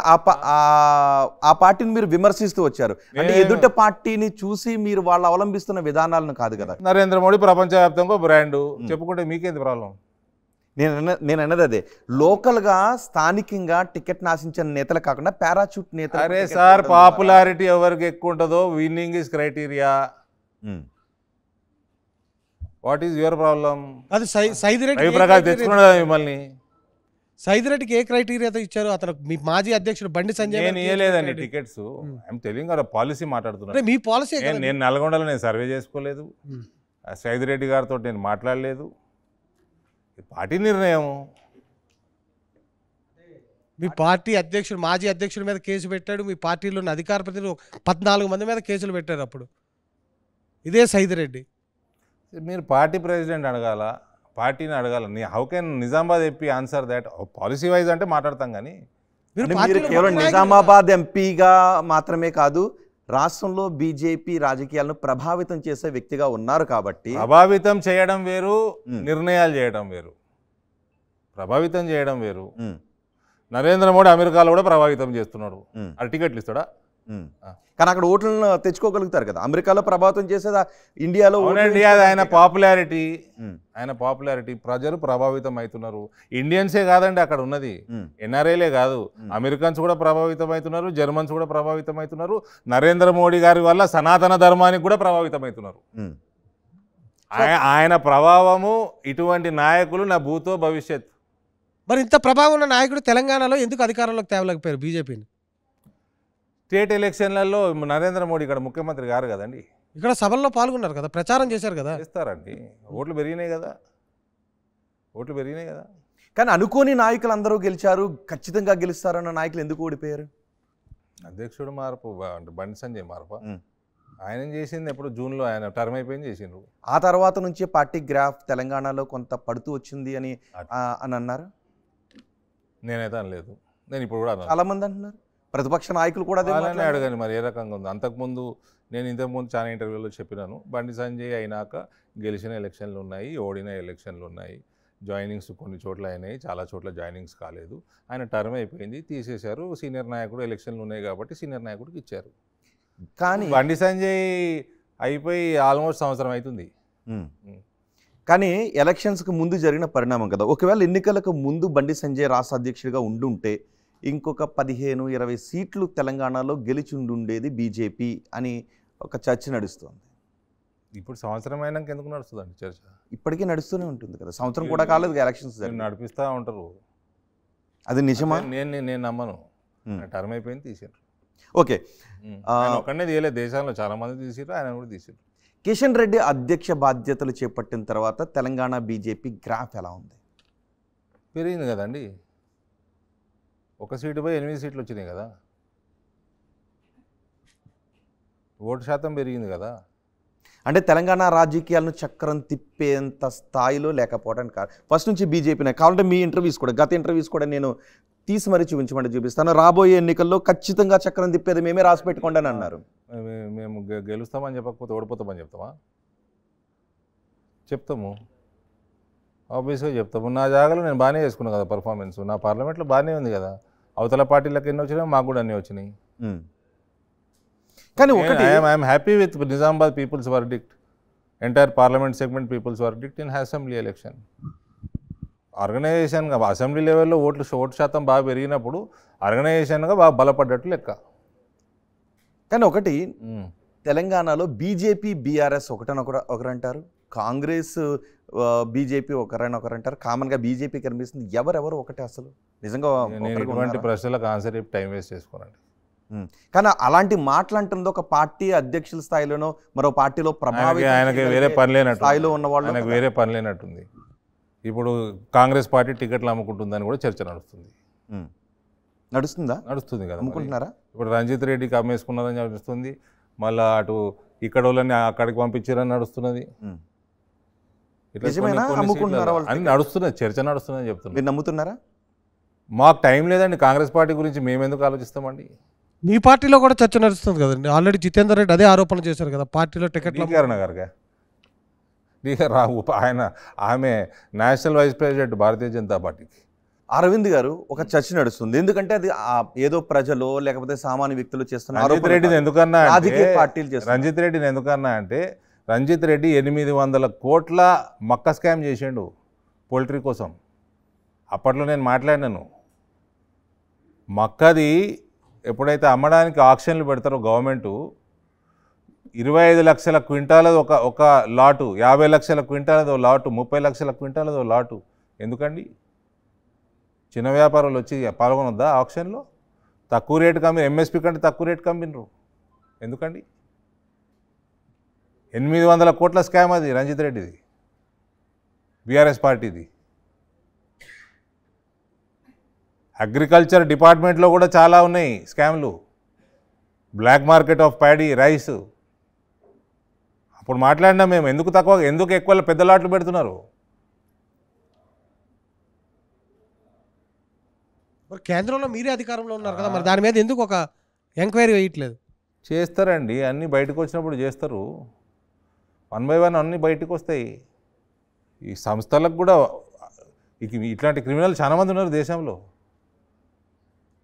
ఆ పార్టీని మీరు విమర్శిస్తూ వచ్చారు అంటే ఎదుట పార్టీని చూసి మీరు వాళ్ళు అవలంబిస్తున్న విధానాలను కాదు కదా నరేంద్ర మోడీ ప్రపంచవ్యాప్తంగా బ్రాండ్ చెప్పుకుంటే మీకేంది ప్రాబ్లం నేను నేను అన్నది అదే లోకల్గా స్థానికంగా టికెట్ నాశించిన నేతలు కాకుండా పారాచూట్ నేత అరే సార్ పాపులారిటీ ఎవరికి ఎక్కువ ఉంటుందో winning is criteria what is your problem అది సైజ్ తెచ్చుకున్నాడు మిమ్మల్ని సైదిరెడ్డికి ఏ క్రైటీరియాతో ఇచ్చారు అతను మీ మాజీ అధ్యక్షుడు బండి సంజయ్ నేను ఇవ్వలేదండి టికెట్స్ ఐమ్ గారు పాలసీ మాట్లాడుతున్నా మీ పాలసీ నేను నల్గొండలో నేను సర్వే చేసుకోలేదు hmm. సైదిరెడ్డి గారితో నేను మాట్లాడలేదు పార్టీ నిర్ణయం మీ పార్టీ అధ్యక్షుడు మాజీ అధ్యక్షుడి మీద కేసు పెట్టాడు మీ పార్టీలో ఉన్న అధికార ప్రతినిధులు పద్నాలుగు మంది మీద కేసులు పెట్టారు అప్పుడు ఇదే సైదిరెడ్డి మీరు పార్టీ ప్రెసిడెంట్ అడగాల పార్టీని అడగాలని how can Nizamabad MP answer that policy wise అంటే మాట్లాడతాం కానీ మీరు కేవలం నిజామాబాద్ ఎంపీగా మాత్రమే కాదు రాష్ట్రంలో బీజేపీ రాజకీయాలను ప్రభావితం చేసే వ్యక్తిగా ఉన్నారు కాబట్టి ప్రభావితం చేయడం వేరు నిర్ణయాలు చేయడం వేరు ప్రభావితం చేయడం వేరు నరేంద్ర మోడీ అమెరికాలో కూడా ప్రభావితం చేస్తున్నాడు అది టికెట్లు ఇస్తాడా కానీ అక్కడ ఓట్లను తెచ్చుకోగలుగుతారు కదా అమెరికాలో ప్రభావితం చేసేది ఇండియాలో ఆయన పాపులారిటీ ఆయన పాపులారిటీ ప్రజలు ప్రభావితం అవుతున్నారు ఇండియన్సే కాదండి అక్కడ ఉన్నది ఎన్ఆర్ఐలే కాదు అమెరికన్స్ కూడా ప్రభావితం అవుతున్నారు జర్మన్స్ కూడా ప్రభావితం అవుతున్నారు నరేంద్ర మోడీ గారి వల్ల సనాతన ధర్మానికి కూడా ప్రభావితం అవుతున్నారు ఆయన ప్రభావము ఇటువంటి నాయకులు నా భూతో భవిష్యత్ మరి ఇంత ప్రభావం ఉన్న నాయకుడు తెలంగాణలో ఎందుకు అధికారంలోకి తేవలేకపోయారు బీజేపీని స్టేట్ ఎలక్షన్లలో నరేంద్ర మోడీ ఇక్కడ ముఖ్యమంత్రి గారు కదండి ఇక్కడ సభల్లో పాల్గొన్నారు కదా ప్రచారం చేశారు కదా ఇస్తారండి ఓట్లు పెరిగినాయి కదా ఓట్లు పెరిగినాయి కదా కానీ అనుకోని నాయకులు అందరూ గెలిచారు ఖచ్చితంగా గెలుస్తారన్న నాయకులు ఎందుకు ఓడిపోయారు అధ్యక్షుడు మార్పు అంటే బండి సంజయ్ మార్పు ఆయన చేసింది ఎప్పుడు జూన్లో ఆయన టర్మ్ అయిపోయింది చేసిండ్రు ఆ తర్వాత నుంచి పార్టీ గ్రాఫ్ తెలంగాణలో కొంత పడుతూ వచ్చింది అని అని అన్నారు నేనైతే అనలేదు నేను ఇప్పుడు కూడా చాలా మంది అంటున్నారు ప్రతిపక్ష నాయకులు కూడా అడగండి మరి ఏ రకంగా ఉంది అంతకుముందు నేను ఇంతకుముందు చాలా ఇంటర్వ్యూలో చెప్పినాను బండి సంజయ్ అయినాక గెలిచిన ఎలక్షన్లు ఉన్నాయి ఓడిన ఎలక్షన్లు ఉన్నాయి జాయినింగ్స్ కొన్ని చోట్ల అయినాయి చాలా చోట్ల జాయినింగ్స్ కాలేదు ఆయన టర్మ్ అయిపోయింది తీసేశారు సీనియర్ నాయకుడు ఎలక్షన్లు ఉన్నాయి కాబట్టి సీనియర్ నాయకుడికి ఇచ్చారు కానీ బండి సంజయ్ అయిపోయి ఆల్మోస్ట్ సంవత్సరం అవుతుంది కానీ ఎలక్షన్స్కి ముందు జరిగిన పరిణామం కదా ఒకవేళ ఎన్నికలకు ముందు బండి సంజయ్ రాష్ట్ర అధ్యక్షుడిగా ఉండుంటే ఇంకొక పదిహేను ఇరవై సీట్లు తెలంగాణలో గెలిచిండుండేది బీజేపీ అని ఒక చర్చ నడుస్తుంది ఇప్పుడు సంవత్సరం అయినాక ఎందుకు నడుస్తుందండి చర్చ ఇప్పటికీ నడుస్తూనే ఉంటుంది కదా సంవత్సరం కూడా కాలేదు ఎలక్షన్స్ నడిపిస్తూ ఉంటారు అది నిజమా నేను నేను నమ్మను టర్మ్ అయిపోయింది తీసారు ఓకే ఒకనే తీయలేదు దేశంలో చాలా మంది తీసారు ఆయన కూడా తీసారు కిషన్ రెడ్డి అధ్యక్ష బాధ్యతలు చేపట్టిన తర్వాత తెలంగాణ బీజేపీ గ్రాఫ్ ఎలా ఉంది పెరిగింది కదండి ఒక సీటుపై ఎనిమిది సీట్లు వచ్చినాయి కదా ఓటు శాతం పెరిగింది కదా అంటే తెలంగాణ రాజకీయాలను చక్రం తిప్పేంత స్థాయిలో లేకపోవడానికి కాదు ఫస్ట్ నుంచి బీజేపీనే కావాలంటే మీ ఇంటర్వ్యూస్ కూడా గత ఇంటర్వ్యూస్ కూడా నేను తీసి మరీ చూపించమంటే చూపిస్తాను రాబోయే ఎన్నికల్లో ఖచ్చితంగా చక్రం తిప్పేది మేమే రాసి పెట్టుకోండి అని అన్నారు మేము గెలుస్తామని చెప్పకపోతే ఓడిపోతామని చెప్తామా చెప్తాము ఆబ్వియస్గా చెప్తాము నా జాగాలో నేను బాగానే చేసుకున్నాను కదా పర్ఫార్మెన్స్ నా పార్లమెంట్లో బాగానే ఉంది కదా అవతల పార్టీలకు ఎన్ని వచ్చినాయి మాకు కూడా అన్నీ వచ్చినాయి hmm. కానీ ఒకటి I'm happy with Nizamabad people's verdict entire parliament segment people's verdict in assembly election ఆర్గనైజేషన్గా అసెంబ్లీ లెవెల్లో ఓట్లు ఓటు శాతం బాగా పెరిగినప్పుడు ఆర్గనైజేషన్గా బాగా బలపడ్డట్టు లెక్క కానీ ఒకటి hmm. తెలంగాణలో బీజేపీ బీఆర్ఎస్ ఒకటనొకరు ఒకరంటారు కాంగ్రెస్ బీజేపీ ఒకరని ఒకరంటారు కామన్గా బీజేపీ కనిపిస్తుంది ఎవరెవరు ఒకటే అసలు నిజంగా నేను ఇటువంటి ప్రశ్నలకు ఆన్సర్ చెప్పి టైం వేస్ట్ చేసుకోనండి కానీ అలాంటి మాటలు అంటుంది ఒక పార్టీ అధ్యక్షుల స్థాయిలోనో మరో పార్టీలో ప్రభావం ఆయనకి వేరే పని లేనట్టు స్థాయిలో ఉన్న వాళ్ళు ఆయనకు వేరే పని లేనట్టుంది ఇప్పుడు కాంగ్రెస్ పార్టీ టికెట్లు అమ్ముకుంటుందని కూడా చర్చ నడుస్తుంది నడుస్తుందా నడుస్తుంది కదా అమ్ముకుంటున్నారా ఇప్పుడు రంజిత్ రెడ్డికి అమ్మేసుకున్నారని నడుస్తుంది మళ్ళీ అటు ఇక్కడ వాళ్ళని అక్కడికి పంపించారని నడుస్తున్నది అని నడుస్తున్నది చర్చ నడుస్తుందని చెప్తున్నారు నమ్ముతున్నారా మాకు టైం లేదండి కాంగ్రెస్ పార్టీ గురించి మేము ఎందుకు ఆలోచిస్తామండి మీ పార్టీలో కూడా చర్చ నడుస్తుంది కదండి ఆల్రెడీ జితేందర్ రెడ్డి అదే ఆరోపణ చేశారు కదా పార్టీలో టికెట్ గారుగా రావు ఆయన ఆమె national vice president Bharatiya Janata పార్టీకి అరవింద్ గారు ఒక చర్చ నడుస్తుంది ఎందుకంటే అది ఏదో ప్రజలు లేకపోతే సామాన్య వ్యక్తులు చేస్తున్న రంజిత్ రెడ్డిని ఎందుకన్నా రాజకీయ పార్టీలు రంజిత్ రెడ్డిని ఎందుకన్నా అంటే రంజిత్ రెడ్డి ఎనిమిది వందల కోట్ల మక్క స్కామ్ చేసిండు పోల్ట్రీ కోసం అప్పట్లో నేను మాట్లాడినాను మక్కది ఎప్పుడైతే అమ్మడానికి ఆక్షన్లు పెడతారో గవర్నమెంటు ఇరవై ఐదు లక్షల క్వింటాలది ఒక ఒక లాటు యాభై లక్షల క్వింటాలదో లాటు ముప్పై లక్షల క్వింటాలదో లాటు ఎందుకండి చిన్న వ్యాపారాలు వచ్చి పాల్గొనొద్దా ఆప్షన్లో తక్కువ రేటు కమ్మి ఎంఎస్పి కంటే తక్కువ రేటు కమ్మినరు ఎందుకండి ఎనిమిది వందల కోట్ల స్కామ్ అది రంజిత్ రెడ్డిది బీఆర్ఎస్ పార్టీది అగ్రికల్చర్ డిపార్ట్మెంట్లో కూడా చాలా ఉన్నాయి స్కామ్లు black market of paddy rice అప్పుడు మాట్లాడినా మేము ఎందుకు తక్కువ ఎందుకు ఎక్కువ పెద్ద లాట్లు పెడుతున్నారు మరి కేంద్రంలో మీరే అధికారంలో ఉన్నారు కదా మరి దాని మీద ఎందుకు ఒక ఎంక్వైరీ వేయట్లేదు చేస్తారండి అన్నీ బయటకు వచ్చినప్పుడు చేస్తారు వన్ బై వన్ అన్నీ బయటకు వస్తాయి ఈ సంస్థలకు కూడా ఇట్లాంటి క్రిమినల్ చాలామంది ఉన్నారు దేశంలో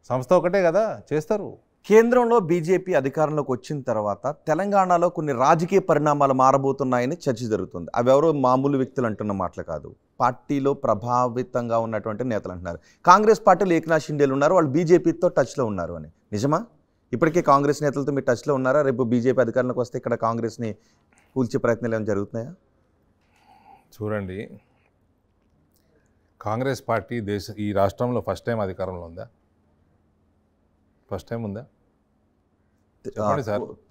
సంస్థ ఒకటే కదా చేస్తారు కేంద్రంలో బీజేపీ అధికారంలోకి వచ్చిన తర్వాత తెలంగాణలో కొన్ని రాజకీయ పరిణామాలు మారబోతున్నాయని చర్చ జరుగుతుంది అవి ఎవరో మామూలు వ్యక్తులు అంటున్న మాటలు కాదు పార్టీలో ప్రభావితంగా ఉన్నటువంటి నేతలు అంటున్నారు కాంగ్రెస్ పార్టీలో ఏకనాథ్ షిండేలు ఉన్నారు వాళ్ళు బీజేపీతో టచ్లో ఉన్నారు అని నిజమా ఇప్పటికే కాంగ్రెస్ నేతలతో మీరు టచ్లో ఉన్నారా రేపు బీజేపీ అధికారంలోకి వస్తే ఇక్కడ కాంగ్రెస్ని కూల్చే ప్రయత్నాలు ఏమైనా జరుగుతున్నాయా చూడండి కాంగ్రెస్ పార్టీ దేశ ఈ రాష్ట్రంలో ఫస్ట్ టైం అధికారంలో ఉందా ఫస్ట్ టైం ఉందా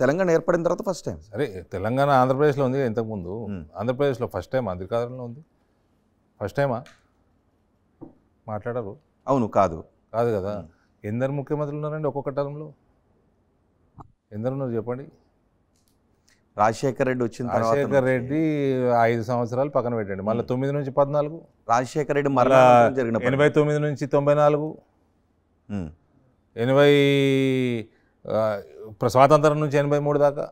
తెలంగాణ ఏర్పడిన తర్వాత ఫస్ట్ టైం అరే తెలంగాణ ఆంధ్రప్రదేశ్లో ఉంది ఇంతకుముందు ఆంధ్రప్రదేశ్లో ఫస్ట్ టైం అధికారంలో ఉంది ఫస్ట్ టైమా మాట్లాడరు అవును కాదు కాదు కదా ఎందరు ముఖ్యమంత్రులు ఉన్నారండి ఒక్కొక్క టర్మ్లో ఎందరు ఉన్నారు చెప్పండి రాజశేఖర్ రెడ్డి వచ్చిన రాజశేఖర్ రెడ్డి ఐదు సంవత్సరాలు పక్కన పెట్టండి మళ్ళీ తొమ్మిది నుంచి పద్నాలుగు రాజశేఖర్ రెడ్డి మళ్ళీ ఎనభై తొమ్మిది నుంచి తొంభై నాలుగు ఎనభై స్వాతంత్రం నుంచి ఎనభై మూడు దాకా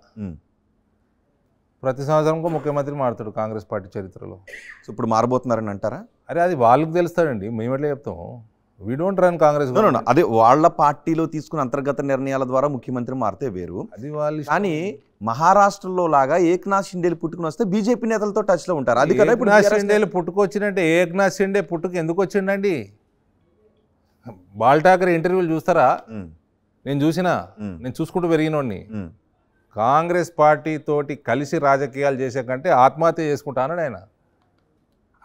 ప్రతి కూడా ముఖ్యమంత్రి మారుతాడు కాంగ్రెస్ పార్టీ చరిత్రలో సో ఇప్పుడు మారబోతున్నారని అంటారా అరే అది వాళ్ళకి తెలుస్తాడండి మేము ఎట్లా చెప్తాం వీ డోంట్ రన్ కాంగ్రెస్ అదే వాళ్ళ పార్టీలో తీసుకున్న అంతర్గత నిర్ణయాల ద్వారా ముఖ్యమంత్రి మారితే వేరు అది వాళ్ళు కానీ మహారాష్ట్రలో లాగా ఏక్నాథ్ షిండేలు పుట్టుకుని వస్తే బీజేపీ నేతలతో టచ్లో ఉంటారు అది కదా ఇప్పుడు షిండేలు పుట్టుకొచ్చినట్టే ఏక్నాథ్ షిండే పుట్టుకు ఎందుకు వచ్చిండండి బాల్ ఠాకరే ఇంటర్వ్యూలు చూస్తారా నేను చూసినా నేను చూసుకుంటూ పెరిగినోడిని కాంగ్రెస్ పార్టీతోటి కలిసి రాజకీయాలు చేసే కంటే ఆత్మహత్య చేసుకుంటా అన్నాడు ఆయన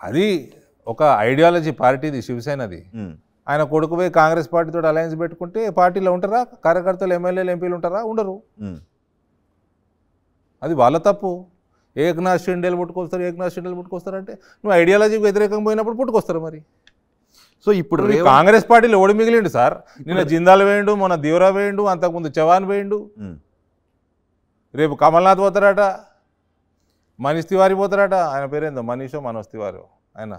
అది ఒక ఐడియాలజీ పార్టీది శివసేనది ఆయన కొడుకు పోయి కాంగ్రెస్ పార్టీతో అలయన్స్ పెట్టుకుంటే పార్టీలో ఉంటారా కార్యకర్తలు ఎమ్మెల్యేలు ఎంపీలు ఉంటారా ఉండరు అది వాళ్ళ తప్పు ఏకనాథ్ షిండేలు పుట్టుకొస్తారు ఏకనాథ్ షిండేలు పుట్టుకొస్తారంటే నువ్వు ఐడియాలజీకి వ్యతిరేకంగా పోయినప్పుడు పుట్టుకొస్తారు మరి సో ఇప్పుడు కాంగ్రెస్ పార్టీలో ఓడి మిగిలిండు సార్ నిన్న జిందాల్ వేయండు మొన్న దీవరా వేయండు అంతకుముందు చవాన్ వేయండు రేపు కమల్నాథ్ పోతారట మనీష్ తివారి పోతారట ఆయన పేరేందో మనీషో మనోజ్ తివారి ఆయన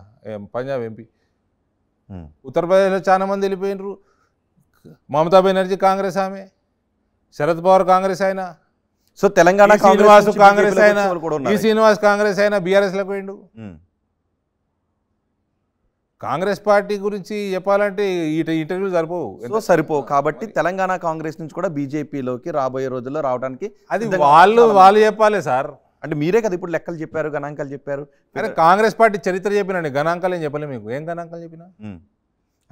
పంజాబ్ ఎంపీ ఉత్తరప్రదేశ్లో చాలా మంది వెళ్ళిపోయినరు మమతా బెనర్జీ కాంగ్రెస్ ఆమె శరద్ పవార్ కాంగ్రెస్ ఆయన సో తెలంగాణ శ్రీనివాస్ కాంగ్రెస్ అయినా ఈ శ్రీనివాస్ కాంగ్రెస్ ఆయన బీఆర్ఎస్లకు పోయిండు కాంగ్రెస్ పార్టీ గురించి చెప్పాలంటే ఈ ఇంటర్వ్యూలు సరిపోవు ఎంతో సరిపోవు కాబట్టి తెలంగాణ కాంగ్రెస్ నుంచి కూడా బీజేపీలోకి రాబోయే రోజుల్లో రావడానికి అది వాళ్ళు వాళ్ళు చెప్పాలి సార్ అంటే మీరే కదా ఇప్పుడు లెక్కలు చెప్పారు గణాంకాలు చెప్పారు కాంగ్రెస్ పార్టీ చరిత్ర చెప్పినండి గణాంకాలు ఏం చెప్పలేదు మీకు ఏం గణాంకాలు చెప్పినా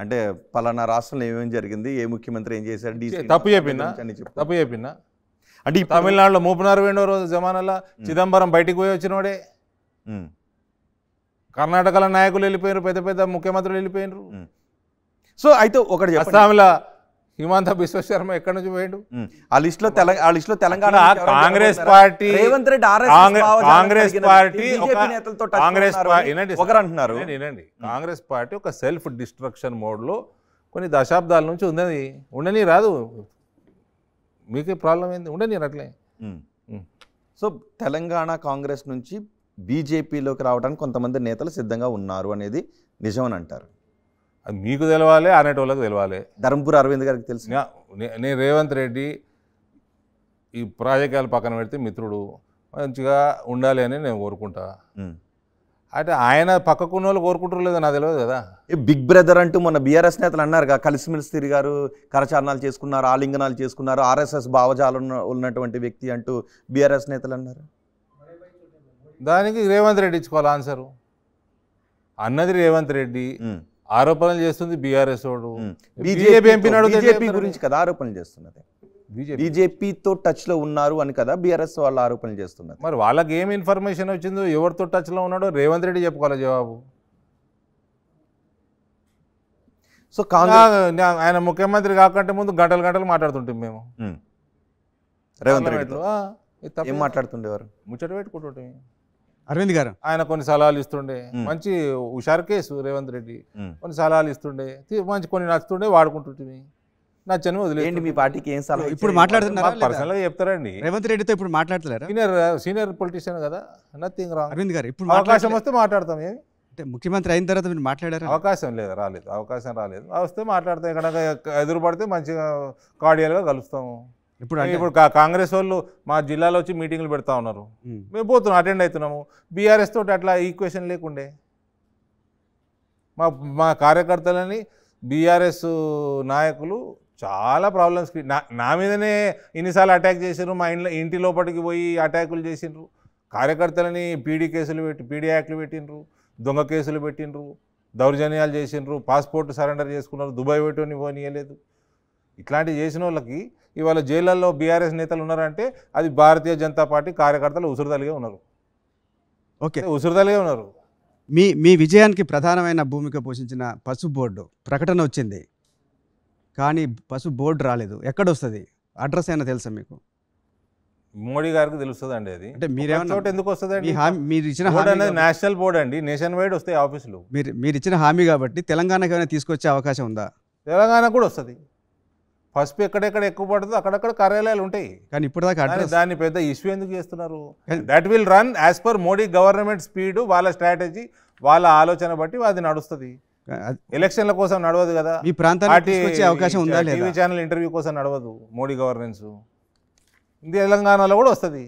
అంటే పలానా రాష్ట్రంలో ఏమేమి జరిగింది ఏ ముఖ్యమంత్రి ఏం చేశారు తప్పు చెప్పినా తప్పు చెప్పినా అంటే తమిళనాడులో ముప్పై నాలుగు రోజు జమానాల చిదంబరం బయటికి పోయి వచ్చినోడే కర్ణాటకలో నాయకులు వెళ్ళిపోయారు పెద్ద పెద్ద ముఖ్యమంత్రులు వెళ్ళిపోయినారు సో అయితే ఒకటి అస్సాంలో హిమాంత విశ్వశర్మ ఎక్కడి నుంచి పోయాడు ఆ లిస్ట్ లో ఆ లిస్ట్ లో తెలంగాణ కాంగ్రెస్ పార్టీ రేవంత్ రెడ్డి కాంగ్రెస్ పార్టీ కాంగ్రెస్ ఒకరు అంటున్నారు వినండి కాంగ్రెస్ పార్టీ ఒక సెల్ఫ్ డిస్ట్రక్షన్ మోడ్ లో కొన్ని దశాబ్దాల నుంచి ఉందని ఉండని రాదు మీకే ప్రాబ్లం ఏంది ఉండని అట్లే సో తెలంగాణ కాంగ్రెస్ నుంచి బీజేపీలోకి రావడానికి కొంతమంది నేతలు సిద్ధంగా ఉన్నారు అనేది నిజం అని అంటారు అది మీకు తెలవాలి ఆనేటోళ్ళకి వాళ్ళకి తెలవాలి ధర్మపురి అరవింద్ గారికి తెలుసు నేను రేవంత్ రెడ్డి ఈ ప్రాజెక్టులు పక్కన పెడితే మిత్రుడు మంచిగా ఉండాలి అని నేను కోరుకుంటా అంటే ఆయన పక్కకున్న వాళ్ళు కోరుకుంటారు లేదో నాకు తెలియదు కదా బిగ్ బ్రదర్ అంటూ మొన్న బీఆర్ఎస్ నేతలు అన్నారు కదా కలిసిమెలిసి తిరిగారు కరచారణాలు చేసుకున్నారు ఆలింగనాలు చేసుకున్నారు ఆర్ఎస్ఎస్ భావజాలు ఉన్నటువంటి వ్యక్తి అంటూ బీఆర్ఎస్ నేతలు అన్నారు దానికి రేవంత్ రెడ్డి ఇచ్చుకోవాలి ఆన్సర్ అన్నది రేవంత్ రెడ్డి ఆరోపణలు చేస్తుంది బీఆర్ఎస్ వాడు బీజేపీ బీజేపీ గురించి కదా ఆరోపణలు చేస్తున్నది బీజేపీతో టచ్లో ఉన్నారు అని కదా బీఆర్ఎస్ వాళ్ళు ఆరోపణలు చేస్తున్నారు మరి వాళ్ళకి ఏం ఇన్ఫర్మేషన్ వచ్చిందో ఎవరితో టచ్ లో ఉన్నాడో రేవంత్ రెడ్డి చెప్పుకోవాలి జవాబు సో కాంగ్రెస్ ఆయన ముఖ్యమంత్రి కాకంటే ముందు గంటలు గంటలు మాట్లాడుతుంటాం మేము రేవంత్ రెడ్డి మాట్లాడుతుండేవారు ముచ్చట పెట్టుకుంటుంటే అరవింద్ గారు ఆయన కొన్ని సలహాలు ఇస్తుండే మంచి హుషారు కేసు రేవంత్ రెడ్డి కొన్ని సలహాలు ఇస్తుండే మంచి కొన్ని నచ్చుతుండే వాడుకుంటుంటుంది నచ్చని వదిలేండి మీ పార్టీకి ఏం సలహా ఇప్పుడు మాట్లాడుతున్నారు గా చెప్తారండి రేవంత్ రెడ్డితో ఇప్పుడు మాట్లాడుతున్నారు సీనియర్ సీనియర్ పొలిటీషియన్ కదా నథింగ్ రాంగ్ అరవింద్ గారు ఇప్పుడు అవకాశం వస్తే మాట్లాడతాం ఏమి అంటే ముఖ్యమంత్రి అయిన తర్వాత మీరు మాట్లాడారు అవకాశం లేదు రాలేదు అవకాశం రాలేదు వస్తే మాట్లాడతాం ఇక్కడ ఎదురు పడితే మంచిగా కార్డియల్గా కలుస్తాము ఇప్పుడు అంటే ఇప్పుడు కాంగ్రెస్ వాళ్ళు మా జిల్లాలో వచ్చి మీటింగ్లు పెడతా ఉన్నారు మేము పోతున్నాం అటెండ్ అవుతున్నాము బీఆర్ఎస్ తోటి అట్లా ఈక్వేషన్ లేకుండే మా మా కార్యకర్తలని బీఆర్ఎస్ నాయకులు చాలా ప్రాబ్లమ్స్ నా నా మీదనే ఇన్నిసార్లు అటాక్ చేసిండ్రు మా ఇంట్లో ఇంటి లోపలికి పోయి అటాకులు చేసిండ్రు కార్యకర్తలని పీడీ కేసులు పెట్టి పీడీ యాక్ట్లు పెట్టిండ్రు దొంగ కేసులు పెట్టిండ్రు దౌర్జన్యాలు చేసిండ్రు పాస్పోర్ట్ సరెండర్ చేసుకున్నారు దుబాయ్ పెట్టుకొని పోనీయలేదు ఇట్లాంటివి చేసిన వాళ్ళకి ఇవాళ జైళ్ళల్లో బీఆర్ఎస్ నేతలు ఉన్నారంటే అది భారతీయ జనతా పార్టీ కార్యకర్తలు ఉసురుదలిగే ఉన్నారు ఓకే ఉసురుదలిగే ఉన్నారు మీ మీ విజయానికి ప్రధానమైన భూమిక పోషించిన పసు బోర్డు ప్రకటన వచ్చింది కానీ పసు బోర్డు రాలేదు ఎక్కడొస్తుంది అడ్రస్ అయినా తెలుసా మీకు మోడీ గారికి తెలుస్తుంది అండి అది అంటే మీరు చోట ఎందుకు వస్తుంది మీరు ఇచ్చిన హామీ అనేది నేషనల్ బోర్డు అండి నేషన్ వైడ్ వస్తాయి ఆఫీసులు మీరు మీరు ఇచ్చిన హామీ కాబట్టి తెలంగాణకు ఏమైనా తీసుకొచ్చే అవకాశం ఉందా తెలంగాణ కూడా వస్తుంది పసుపు ఎక్కడెక్కడ ఎక్కువ పడుతుందో అక్కడక్కడ కార్యాలయాలు ఉంటాయి కానీ ఇప్పుడు దాన్ని పెద్ద ఇష్యూ ఎందుకు చేస్తున్నారు that will run as per Modi government speed వాళ్ళ స్ట్రాటజీ వాళ్ళ ఆలోచన బట్టి అది నడుస్తుంది ఎలక్షన్ల కోసం నడవదు కదా ఈ ప్రాంతానికి అవకాశం ఉందా టీవీ ఛానల్ ఇంటర్వ్యూ కోసం నడవదు మోడీ గవర్నెన్స్ తెలంగాణలో కూడా వస్తుంది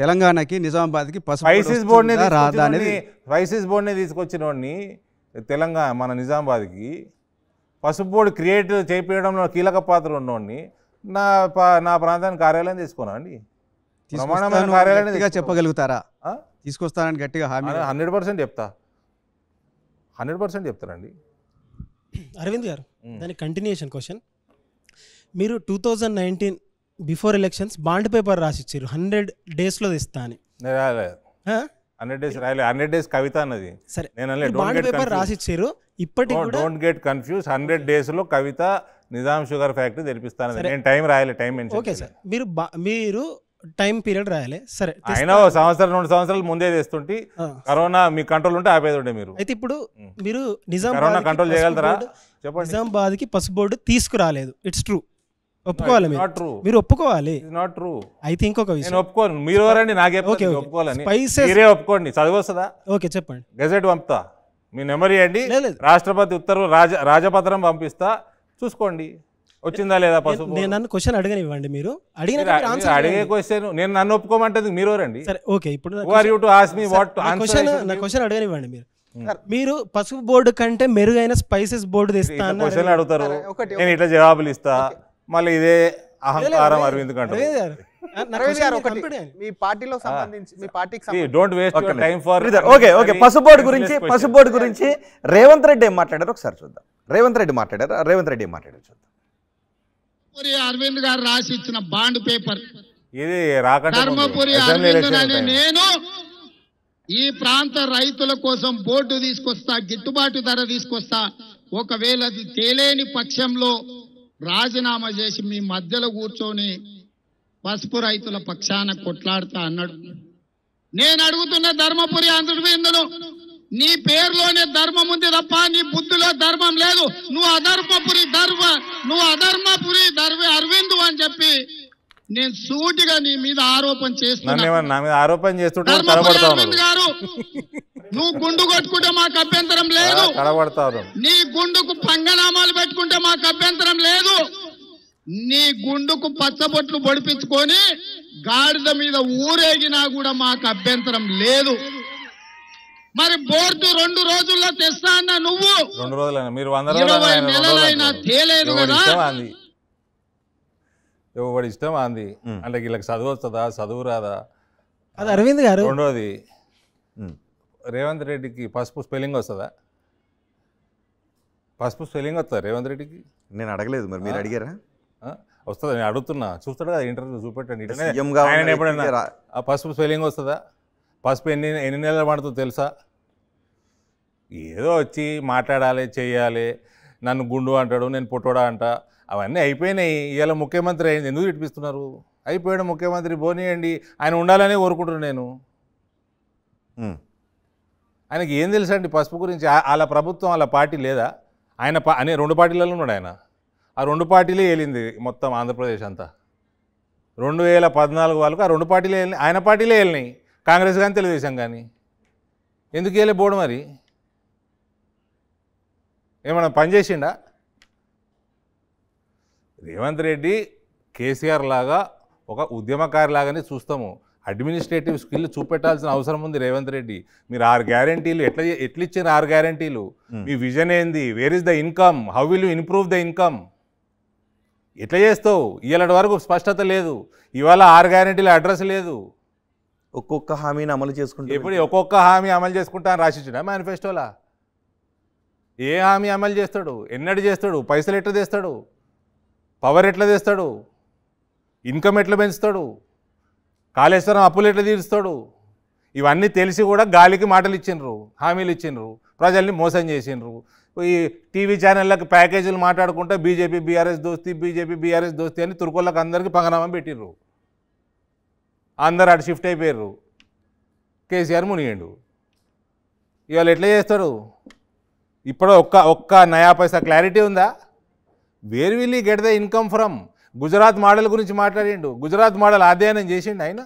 తెలంగాణకి నిజామాబాద్కి స్పైసీస్ బోర్డ్ని స్పైసీస్ బోర్డ్ని తీసుకొచ్చిన వాడిని తెలంగాణ మన నిజామాబాద్కి పసుపు బోర్డు క్రియేట్ చేయడంలో కీలక పాత్ర ఉన్నోడిని నా నా ప్రాంతానికి కార్యాలయం తీసుకున్నా కార్యాలయం చెప్పగలుగుతారా తీసుకొస్తానని గట్టిగా హామీ హండ్రెడ్ పర్సెంట్ చెప్తా హండ్రెడ్ పర్సెంట్ చెప్తారండి అరవింద్ గారు దాని కంటిన్యూషన్ క్వశ్చన్ మీరు two thousand nineteen before elections bond paper రాసిచ్చారు హండ్రెడ్ డేస్లో ఇస్తా అని హండ్రెడ్ డేస్ రాయలేదు హండ్రెడ్ డేస్ కవిత అన్నది సరే నేను డోంట్ గెట్ రాసిచ్చారు ఇప్పటికీ don't get confuse hundred days లో కవిత నిజాం షుగర్ ఫ్యాక్టరీ తెరిపిస్తాను నేను టైం రాయలే టైం మెన్షన్ ఓకే సార్ మీరు మీరు టైం పీరియడ్ రాయలే సరే అయినా సంవత్సరం రెండు సంవత్సరాలు ముందే చేస్తుంటే కరోనా మీ కంట్రోల్ ఉంటే ఆపేది మీరు అయితే ఇప్పుడు మీరు నిజాం కరోనా కంట్రోల్ చేయగలుగుతారా చెప్పండి నిజామాబాద్కి పసుపు బోర్డు తీసుకురాలేదు ఇట్స్ ట్రూ ఒప్పుకోవాలి నాట్ ట్రూ మీరు ఒప్పుకోవాలి నాట్ ట్రూ ఐ థింక్ ఒక విషయం నేను ఒప్పుకోను మీరు ఎవరండి నాకే ఓకే ఒప్పుకోవాలని మీరే ఒప్పుకోండి చదివస్తుందా ఓకే చెప్పండి గెజెట్ పంపుతా మీ నెంబర్ ఇవ్వండి రాష్ట్రపతి ఉత్తర్వు రాజ రాజపత్రం పంపిస్తా చూసుకోండి వచ్చిందా లేదా పసుపు నేను నన్ను క్వశ్చన్ అడగనివ్వండి మీరు అడిగిన ఆన్సర్ అడిగే క్వశ్చన్ నేను నన్ను ఒప్పుకోమంటది మీరు ఎవరండి సరే ఓకే ఇప్పుడు are you to ask me what question నా క్వశ్చన్ అడగనివ్వండి మీరు hmm. మీరు పసుపు బోర్డు కంటే మెరుగైన స్పైసెస్ బోర్డు తెస్తాను అడుగుతారు నేను ఇట్లా జవాబులు ఇస్తా మళ్ళీ ఇదే అహంకారం అరవింద్ పార్టీలో సంబంధించి డోంట్ వేస్ట్ పసుబోర్డు గురించి పసుబోర్డు గురించి రేవంత్ రెడ్డి ఏం మాట్లాడారు ఒకసారి చూద్దాం రేవంత్ రెడ్డి మాట్లాడారు రేవంత్ రెడ్డి ఏం మాట్లాడారు చూద్దాం అరవింద్ గారు రాసి ఇచ్చిన బాండ్ పేపర్ ఇది ధర్మపురి నేను ఈ ప్రాంత రైతుల కోసం బోర్డు తీసుకొస్తా గిట్టుబాటు ధర తీసుకొస్తా ఒకవేళ అది తేలేని పక్షంలో రాజీనామా చేసి మీ మధ్యలో కూర్చొని పసుపు రైతుల పక్షాన కొట్లాడుతా అన్నాడు నేను అడుగుతున్న ధర్మపురి ఇందులో నీ పేరులోనే ధర్మం ఉంది తప్ప నీ బుద్ధిలో ధర్మం లేదు నువ్వు అధర్మపురి ధర్మ నువ్వు అధర్మపురి ధర్మ అరవిందు అని చెప్పి నేను సూటిగా నీ మీద ఆరోపణ చేస్తున్నా ఆరోపణ చేస్తుంటే గారు నువ్వు గుండు కొట్టుకుంటే మాకు అభ్యంతరం లేదు కనబడతారు నీ గుండుకు పంగనామాలు పెట్టుకుంటే మాకు అభ్యంతరం లేదు నీ గుండుకు పచ్చబొట్లు పొడిపించుకొని గాడిద మీద ఊరేగినా కూడా మాకు అభ్యంతరం లేదు మరి బోర్డు రెండు రోజుల్లో తెస్తా అన్న నువ్వు రెండు రోజులైనా మీరు ఇరవై నెలలైనా తేలేదు కదా ఎవడి ఇష్టం అంది అంటే వీళ్ళకి చదువు వస్తుందా చదువు రాదా అది అరవింద్ గారు రెండోది రేవంత్ రెడ్డికి పసుపు స్పెల్లింగ్ వస్తుందా పసుపు స్పెల్లింగ్ వస్తుందా రేవంత్ రెడ్డికి నేను అడగలేదు మరి మీరు అడిగారా వస్తుంది నేను అడుగుతున్నా చూస్తాడు కదా ఇంటర్వ్యూ చూపెట్టండి ఎప్పుడైనా పసుపు స్పెల్లింగ్ వస్తుందా పసుపు ఎన్ని ఎన్ని నెలలు పడుతుందో తెలుసా ఏదో వచ్చి మాట్లాడాలి చేయాలి నన్ను గుండు అంటాడు నేను పొట్టోడా అంట అవన్నీ అయిపోయినాయి ఇవాళ ముఖ్యమంత్రి అయింది ఎందుకు ఇప్పిస్తున్నారు అయిపోయాడు ముఖ్యమంత్రి పోనీయండి ఆయన ఉండాలనే కోరుకుంటున్నాను నేను ఆయనకి ఏం అండి పసుపు గురించి అలా ప్రభుత్వం అలా పార్టీ లేదా ఆయన అనే రెండు పార్టీలలో ఉన్నాడు ఆయన ఆ రెండు పార్టీలే వెళ్ళింది మొత్తం ఆంధ్రప్రదేశ్ అంతా రెండు వేల పద్నాలుగు వాళ్ళకు ఆ రెండు పార్టీలే వెళ్ళినాయి ఆయన పార్టీలే వెళ్ళినాయి కాంగ్రెస్ కానీ తెలుగుదేశం కానీ ఎందుకు వెళ్ళే బోడు మరి ఏమన్నా పనిచేసిండా రేవంత్ రెడ్డి కేసీఆర్ లాగా ఒక ఉద్యమకారి లాగానే చూస్తాము అడ్మినిస్ట్రేటివ్ స్కిల్ చూపెట్టాల్సిన అవసరం ఉంది రేవంత్ రెడ్డి మీరు ఆరు గ్యారంటీలు ఎట్లా ఎట్లిచ్చారు ఆరు గ్యారంటీలు మీ విజన్ ఏంది where is the income how will you improve the income ఎట్లా చేస్తావు ఇవాళ వరకు స్పష్టత లేదు ఇవాళ ఆరు గ్యారంటీలు అడ్రస్ లేదు ఒక్కొక్క హామీని అమలు చేసుకుంటా ఇప్పుడు ఒక్కొక్క హామీ అమలు చేసుకుంటా అని రాసిచ్చిన మేనిఫెస్టోలా ఏ హామీ అమలు చేస్తాడు ఎన్నడు చేస్తాడు పైసలు ఎట్లా తెస్తాడు పవర్ ఎట్లా తెస్తాడు ఇన్కమ్ ఎట్లా పెంచుతాడు కాళేశ్వరం ఎట్లా తీరుస్తాడు ఇవన్నీ తెలిసి కూడా గాలికి మాటలు ఇచ్చిండ్రు హామీలు ఇచ్చిండ్రు ప్రజల్ని మోసం చేసిండ్రు ఈ టీవీ ఛానళ్ళకి ప్యాకేజీలు మాట్లాడుకుంటే బీజేపీ బీఆర్ఎస్ దోస్తి బీజేపీ బీఆర్ఎస్ దోస్తి అని తురుకులకు అందరికీ పంగనామం పెట్టిర్రు అందరు అటు షిఫ్ట్ అయిపోయారు కేసీఆర్ మునిగిండు ఇవాళ ఎట్లా చేస్తాడు ఇప్పుడు ఒక్క ఒక్క నయా పైసా క్లారిటీ ఉందా where will you get the income from Gujarat model గురించి మాట్లాడిండు గుజరాత్ మోడల్ అధ్యయనం చేసిండు ఆయన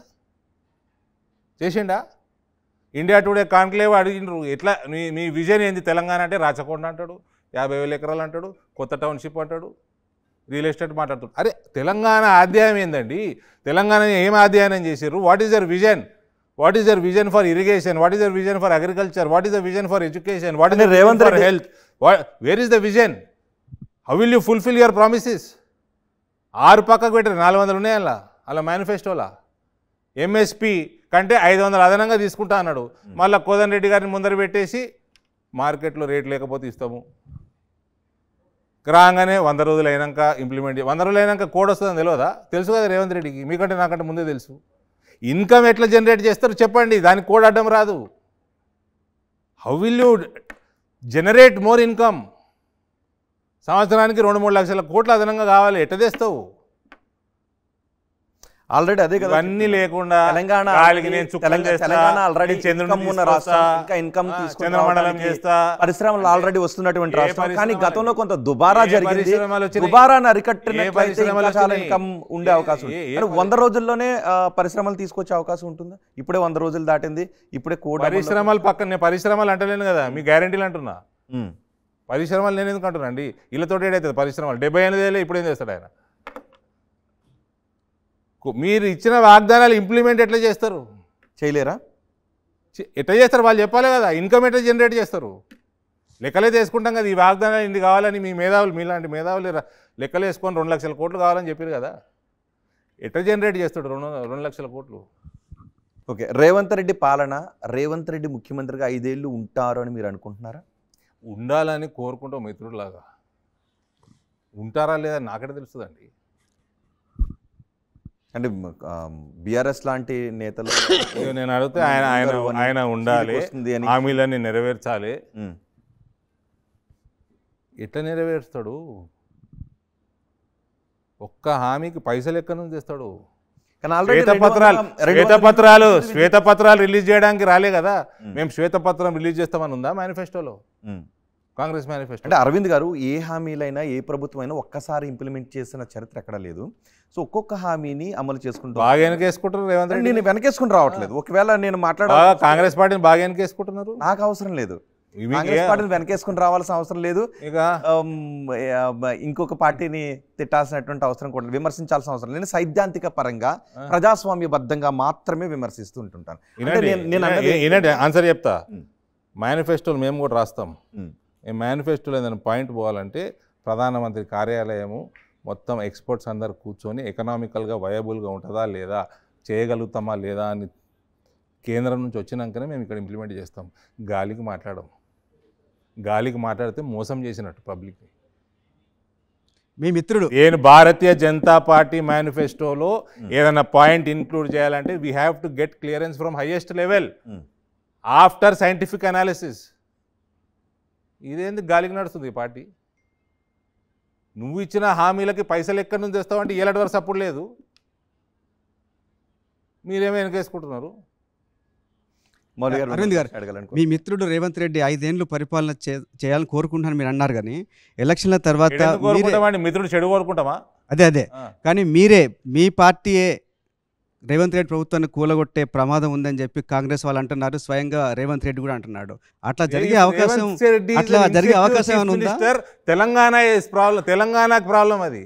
చేసిండా ఇండియా టుడే కాన్క్లేవ్ అడిగిండ్రు ఎట్లా మీ మీ విజన్ ఏంది తెలంగాణ అంటే రాచకొండ అంటాడు యాభై వేల ఎకరాలు అంటాడు కొత్త టౌన్షిప్ అంటాడు రియల్ ఎస్టేట్ మాట్లాడుతాడు అరే తెలంగాణ ఆధ్యాయం ఏందండి తెలంగాణ ఏం అధ్యయనం చేశారు what is your vision what is your vision for irrigation what is your vision for agriculture what is the vision for education what is Revanth for health where is the vision how will you fulfil your promises ఆరు పక్కకు పెట్టారు నాలుగు వందలు ఉన్నాయి అలా అలా మేనిఫెస్టోలా MSP కంటే ఐదు వందలు అదనంగా తీసుకుంటా అన్నాడు మళ్ళీ కోదన్ రెడ్డి గారిని ముందర పెట్టేసి మార్కెట్లో రేట్ లేకపోతే ఇస్తాము రాగానే వంద రోజులు అయినాక ఇంప్లిమెంట్ వంద రోజులు అయినాక కోడ్ వస్తుందని తెలియదా తెలుసు కదా రేవంత్ రెడ్డికి మీకంటే నాకంటే ముందే తెలుసు ఇన్కమ్ ఎట్లా జనరేట్ చేస్తారు చెప్పండి దానికి కోడ్ అడ్డం రాదు how will you generate more income సంవత్సరానికి రెండు మూడు లక్షల కోట్లు అదనంగా కావాలి ఎట్ట తెస్తావు ఆల్రెడీ అదే కదా అన్ని లేకుండా తెలంగాణ ఆల్రెడీ ఇన్కమ్ రాష్ట్రం ఇంకా ఇన్కమ్ చంద్రమండలం చేస్తా పరిశ్రమలు ఆల్రెడీ వస్తున్నటువంటి రాష్ట్రం కానీ గతంలో కొంత దుబారా జరిగింది దుబారా అరికట్టినట్లయితే చాలా ఇన్కమ్ ఉండే అవకాశం ఉంది వంద రోజుల్లోనే పరిశ్రమలు తీసుకొచ్చే అవకాశం ఉంటుందా ఇప్పుడే వంద రోజులు దాటింది ఇప్పుడే కోడ్ పరిశ్రమలు పక్కనే పరిశ్రమలు అంటలేను కదా మీ గ్యారంటీలు అంటున్నా పరిశ్రమలు నేను ఎందుకు అండి ఇళ్ళతో ఏడైతుంది పరిశ్రమలు డెబ్బై ఎనిమిది ఏళ్ళు ఇప్పుడు ఏం చేస్తాడు ఆయన మీరు ఇచ్చిన వాగ్దానాలు ఇంప్లిమెంట్ ఎట్లా చేస్తారు చేయలేరా ఎట్లా చేస్తారు వాళ్ళు చెప్పాలి కదా ఇన్కమ్ ఎట్లా జనరేట్ చేస్తారు లెక్కలే తీసుకుంటాం కదా ఈ వాగ్దానాలు ఇన్ని కావాలని మీ మేధావులు మీలాంటి మేధావులు లెక్కలు వేసుకొని రెండు లక్షల కోట్లు కావాలని చెప్పారు కదా ఎట్లా జనరేట్ చేస్తాడు రెండు రెండు లక్షల కోట్లు ఓకే రేవంత్ రెడ్డి పాలన రేవంత్ రెడ్డి ముఖ్యమంత్రిగా ఐదేళ్ళు ఉంటారు అని మీరు అనుకుంటున్నారా ఉండాలని కోరుకుంటాం మిత్రుడిలాగా ఉంటారా లేదా నాకడే తెలుస్తుందండి అంటే బీఆర్ఎస్ లాంటి నేతలు నేను అడిగితే ఆయన ఆయన ఆయన ఉండాలి హామీలన్నీ నెరవేర్చాలి ఎట్లా నెరవేరుస్తాడు ఒక్క హామీకి పైసలు ఎక్కడి నుంచి తెస్తాడు శ్వేతపత్రాలు శ్వేతపత్రాలు శ్వేతపత్రాలు రిలీజ్ చేయడానికి రాలే కదా మేము శ్వేతపత్రం రిలీజ్ చేస్తామని ఉందా మేనిఫెస్టోలో కాంగ్రెస్ మేనిఫెస్టో అంటే అరవింద్ గారు ఏ హామీలైనా ఏ ప్రభుత్వం అయినా ఒక్కసారి ఇంప్లిమెంట్ చేసిన చరిత్ర ఎక్కడ లేదు సో ఒక్కొక్క హామీని అమలు చేసుకుంటూ బాగా వెనకేసుకుంటారు నేను వెనకేసుకుని రావట్లేదు ఒకవేళ నేను మాట్లాడాలి కాంగ్రెస్ పార్టీని బాగా వెనకేసుకుంటున్నారు నాకు అవసరం లేదు కాంగ్రెస్ పార్టీని వెనకేసుకుని రావాల్సిన అవసరం లేదు ఇంకొక పార్టీని తిట్టాల్సినటువంటి అవసరం కూడా విమర్శించాల్సిన అవసరం నేను సైద్ధాంతిక పరంగా ప్రజాస్వామ్యబద్ధంగా మాత్రమే విమర్శిస్తూ ఉంటుంటాను ఆన్సర్ చెప్తా మేనిఫెస్టోలు మేము కూడా రాస్తాం ఈ మేనిఫెస్టోలో ఏదైనా పాయింట్ పోవాలంటే ప్రధానమంత్రి కార్యాలయము మొత్తం ఎక్స్పర్ట్స్ అందరు కూర్చొని ఎకనామికల్గా వయబుల్గా ఉంటుందా లేదా చేయగలుగుతామా లేదా అని కేంద్రం నుంచి వచ్చినాకనే మేము ఇక్కడ ఇంప్లిమెంట్ చేస్తాం గాలికి మాట్లాడము గాలికి మాట్లాడితే మోసం చేసినట్టు పబ్లిక్ని మీ మిత్రుడు నేను భారతీయ జనతా పార్టీ మేనిఫెస్టోలో ఏదైనా పాయింట్ ఇన్క్లూడ్ చేయాలంటే we have to get clearance from highest level after scientific analysis ఇదేంది గాలికి నడుస్తుంది ఈ పార్టీ నువ్వు ఇచ్చిన హామీలకి పైసలు ఎక్కడి నుంచి తెస్తావు అంటే ఏలాంటి వరకు సపోర్ట్ లేదు మీరేమో వెనకేసుకుంటున్నారు అరవింద్ గారు మీ మిత్రుడు రేవంత్ రెడ్డి ఐదేళ్లు పరిపాలన చేయాలని కోరుకుంటున్నాను మీరు అన్నారు కానీ ఎలక్షన్ల తర్వాత మిత్రుడు చెడు కోరుకుంటామా అదే అదే కానీ మీరే మీ పార్టీయే రేవంత్ రెడ్డి ప్రభుత్వాన్ని కూలగొట్టే ప్రమాదం ఉందని చెప్పి కాంగ్రెస్ వాళ్ళు అంటున్నారు స్వయంగా రేవంత్ రెడ్డి కూడా అంటున్నాడు అట్లా జరిగే అవకాశం అట్లా జరిగే అవకాశం తెలంగాణ ప్రాబ్లం తెలంగాణకు ప్రాబ్లం అది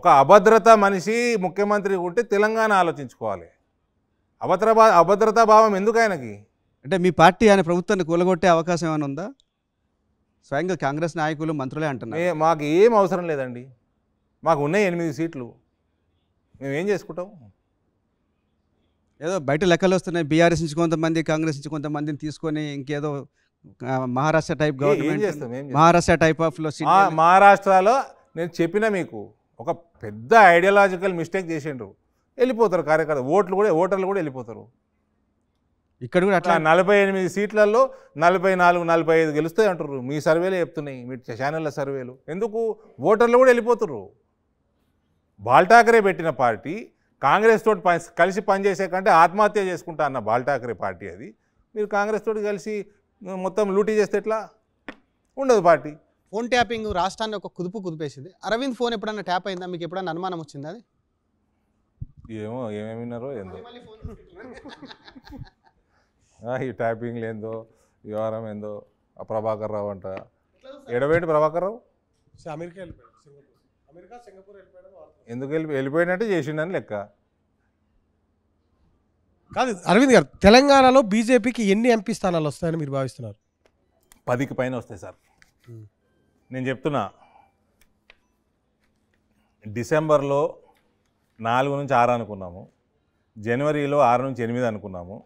ఒక అభద్రత మనిషి ముఖ్యమంత్రి ఉంటే తెలంగాణ ఆలోచించుకోవాలి అభద్ర అభద్రతా భావం ఎందుకు ఆయనకి అంటే మీ పార్టీ ఆయన ప్రభుత్వాన్ని కూలగొట్టే అవకాశం ఏమైనా ఉందా స్వయంగా కాంగ్రెస్ నాయకులు మంత్రులే అంటున్నారు మాకు ఏం అవసరం లేదండి మాకు ఉన్నాయి ఎనిమిది సీట్లు మేము ఏం చేసుకుంటాం ఏదో బయట లెక్కలు వస్తున్నాయి బీఆర్ఎస్ నుంచి కొంతమంది కాంగ్రెస్ నుంచి కొంతమందిని తీసుకొని ఇంకేదో Maharashtra type government Maharashtra type of లో మహారాష్ట్రలో నేను చెప్పిన మీకు ఒక పెద్ద ఐడియాలజికల్ మిస్టేక్ చేసిండ్రు వెళ్ళిపోతారు కార్యకర్త ఓట్లు కూడా ఓటర్లు కూడా వెళ్ళిపోతారు ఇక్కడ కూడా అట్లా నలభై ఎనిమిది సీట్లలో నలభై నాలుగు నలభై ఐదు గెలుస్తాయి అంటారు మీ సర్వేలే చెప్తున్నాయి మీ ఛానళ్ళ సర్వేలు ఎందుకు ఓటర్లు కూడా వెళ్ళిపోతారు ఠాకరే పెట్టిన పార్టీ కాంగ్రెస్ తోటి కలిసి పనిచేసే కంటే ఆత్మహత్య చేసుకుంటా అన్న బాల్ ఠాకరే పార్టీ అది మీరు కాంగ్రెస్ తోటి కలిసి మొత్తం లూటీ చేస్తే ఎట్లా ఉండదు పార్టీ ఫోన్ ట్యాపింగ్ రాష్ట్రాన్ని ఒక కుదుపు కుదిపేసింది అరవింద్ ఫోన్ ఎప్పుడన్నా ట్యాప్ అయిందా మీకు ఎప్పుడన్నా అనుమానం వచ్చిందా అది ఏమో ఏమేమి విన్నారో ఏందో ఈ ట్యాపింగ్లు ఏందో వ్యవహారం ఏందో ప్రభాకర్ రావు అంట ఎడవేటి ప్రభాకర్ రావు అమెరికా వెళ్ళిపోయాడు సింగపూర్ అమెరికా సింగపూర్ వెళ్ళిపోయాడు ఎందుకు వెళ్ళి వెళ్ళిపోయినట్టే చేసిండని లెక్క కాదు అరవింద్ గారు తెలంగాణలో బీజేపీకి ఎన్ని ఎంపీ స్థానాలు వస్తాయని మీరు భావిస్తున్నారు పదికి పైన వస్తాయి సార్ నేను చెప్తున్నా డిసెంబర్లో నాలుగు నుంచి ఆరు అనుకున్నాము జనవరిలో ఆరు నుంచి ఎనిమిది అనుకున్నాము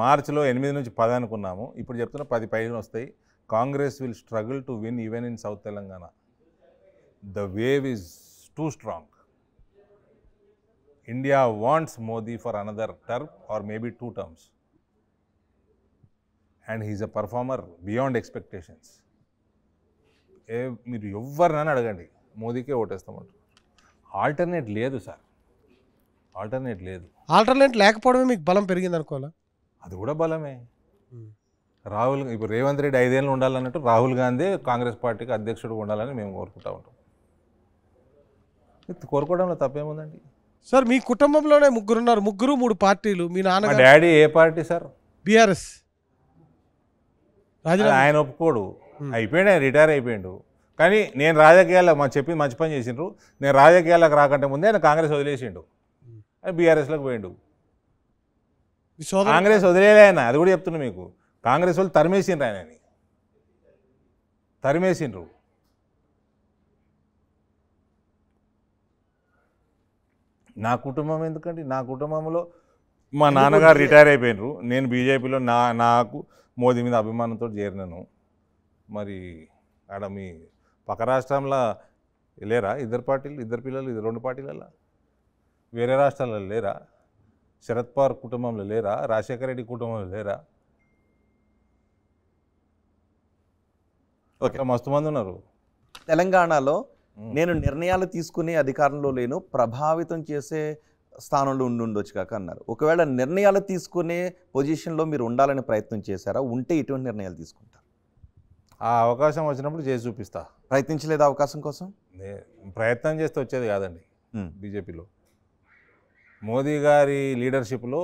మార్చిలో ఎనిమిది నుంచి పది అనుకున్నాము ఇప్పుడు చెప్తున్నా పది పైన వస్తాయి Congress will struggle to win even in south Telangana the wave is too strong India wants Modi for another term or maybe two terms. And he's a performer beyond expectations ఏ మీరు ఎవరినైనా అడగండి మోదీకే ఓటేస్తామంటారు ఆల్టర్నేట్ లేదు సార్ ఆల్టర్నేట్ లేదు alternate లేకపోవడమే మీకు బలం పెరిగింది అనుకోవాలా అది కూడా బలమే రాహుల్ ఇప్పుడు రేవంత్ రెడ్డి ఐదేళ్ళు ఉండాలన్నట్టు రాహుల్ గాంధీ కాంగ్రెస్ పార్టీకి అధ్యక్షుడు ఉండాలని మేము కోరుకుంటా ఉంటాం కోరుకోవడంలో తప్పేముందండి సార్ మీ కుటుంబంలోనే ముగ్గురు ఉన్నారు ముగ్గురు మూడు పార్టీలు మీ నాన్న డాడీ ఏ పార్టీ సార్ బీఆర్ఎస్ ఆయన ఒప్పుకోడు అయిపోయాడు ఆయన రిటైర్ అయిపోయాడు కానీ నేను రాజకీయాల్లో మా చెప్పి మంచి పని చేసిండ్రు నేను రాజకీయాలకు రాకంటే ముందే ఆయన కాంగ్రెస్ వదిలేసిండు అని బీఆర్ఎస్లోకి పోయిండు కాంగ్రెస్ వదిలేలే ఆయన అది కూడా చెప్తున్నా మీకు కాంగ్రెస్ వాళ్ళు తరిమేసిండ్రు ఆయనని తరిమేసిండ్రు నా కుటుంబం ఎందుకంటే నా కుటుంబంలో మా నాన్నగారు రిటైర్ అయిపోయినారు నేను బీజేపీలో నా నాకు మోదీ మీద అభిమానంతో చేరినాను మరి ఆడ మీ పక్క రాష్ట్రంలో లేరా ఇద్దరు పార్టీలు ఇద్దరు పిల్లలు ఇద్దరు రెండు పార్టీలలో వేరే రాష్ట్రాలలో లేరా శరత్ పవార్ కుటుంబంలో లేరా రాజశేఖర రెడ్డి కుటుంబంలో లేరా ఓకే మస్తు మంది ఉన్నారు తెలంగాణలో నేను నిర్ణయాలు తీసుకునే అధికారంలో లేను ప్రభావితం చేసే స్థానంలో ఉండి ఉండొచ్చు కాక అన్నారు ఒకవేళ నిర్ణయాలు తీసుకునే పొజిషన్లో మీరు ఉండాలని ప్రయత్నం చేశారా ఉంటే ఇటువంటి నిర్ణయాలు తీసుకుంటారు ఆ అవకాశం వచ్చినప్పుడు చేసి చూపిస్తా ప్రయత్నించలేదు అవకాశం కోసం ప్రయత్నం చేస్తే వచ్చేది కాదండి బీజేపీలో మోదీ గారి లీడర్షిప్లో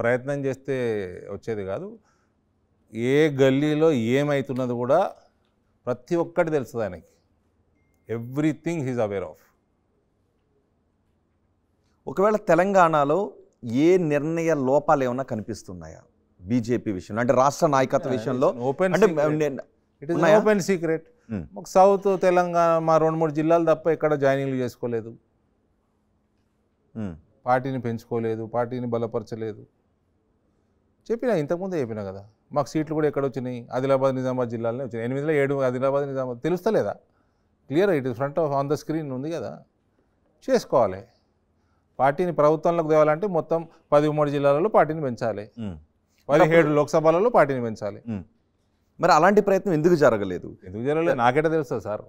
ప్రయత్నం చేస్తే వచ్చేది కాదు ఏ గల్లీలో ఏమవుతున్నది కూడా ప్రతి ఒక్కటి తెలుస్తుంది ఆయనకి ఎవ్రీథింగ్ హీజ్ అవేర్ ఆఫ్ ఒకవేళ తెలంగాణలో ఏ నిర్ణయ లోపాలు ఏమైనా కనిపిస్తున్నాయా బీజేపీ విషయంలో అంటే రాష్ట్ర నాయకత్వ విషయంలో ఓపెన్ అంటే ఇట్ ఇస్ ఓపెన్ సీక్రెట్ మాకు సౌత్ తెలంగాణ మా రెండు మూడు జిల్లాలు తప్ప ఎక్కడ జాయినింగ్లు చేసుకోలేదు hmm. పార్టీని పెంచుకోలేదు పార్టీని బలపరచలేదు చెప్పినా ఇంతకుముందే చెప్పినా కదా మాకు సీట్లు కూడా ఎక్కడ వచ్చినాయి ఆదిలాబాద్ నిజామాబాద్ జిల్లాలోనే వచ్చినాయి ఎనిమిదిలో ఏడు ఆదిలాబాద్ నిజామాబాద్ తెలుస్తలేదా clear it front of on the screen ఉంది కదా చేసుకోవాలి పార్టీని ప్రభుత్వంలోకి తేవాలంటే మొత్తం పది ఉమ్మడి జిల్లాలలో పార్టీని పెంచాలి పదిహేడు లోక్సభలలో పార్టీని పెంచాలి మరి అలాంటి ప్రయత్నం ఎందుకు జరగలేదు ఎందుకు జరగలేదు నాకేట తెలుస్తుంది సార్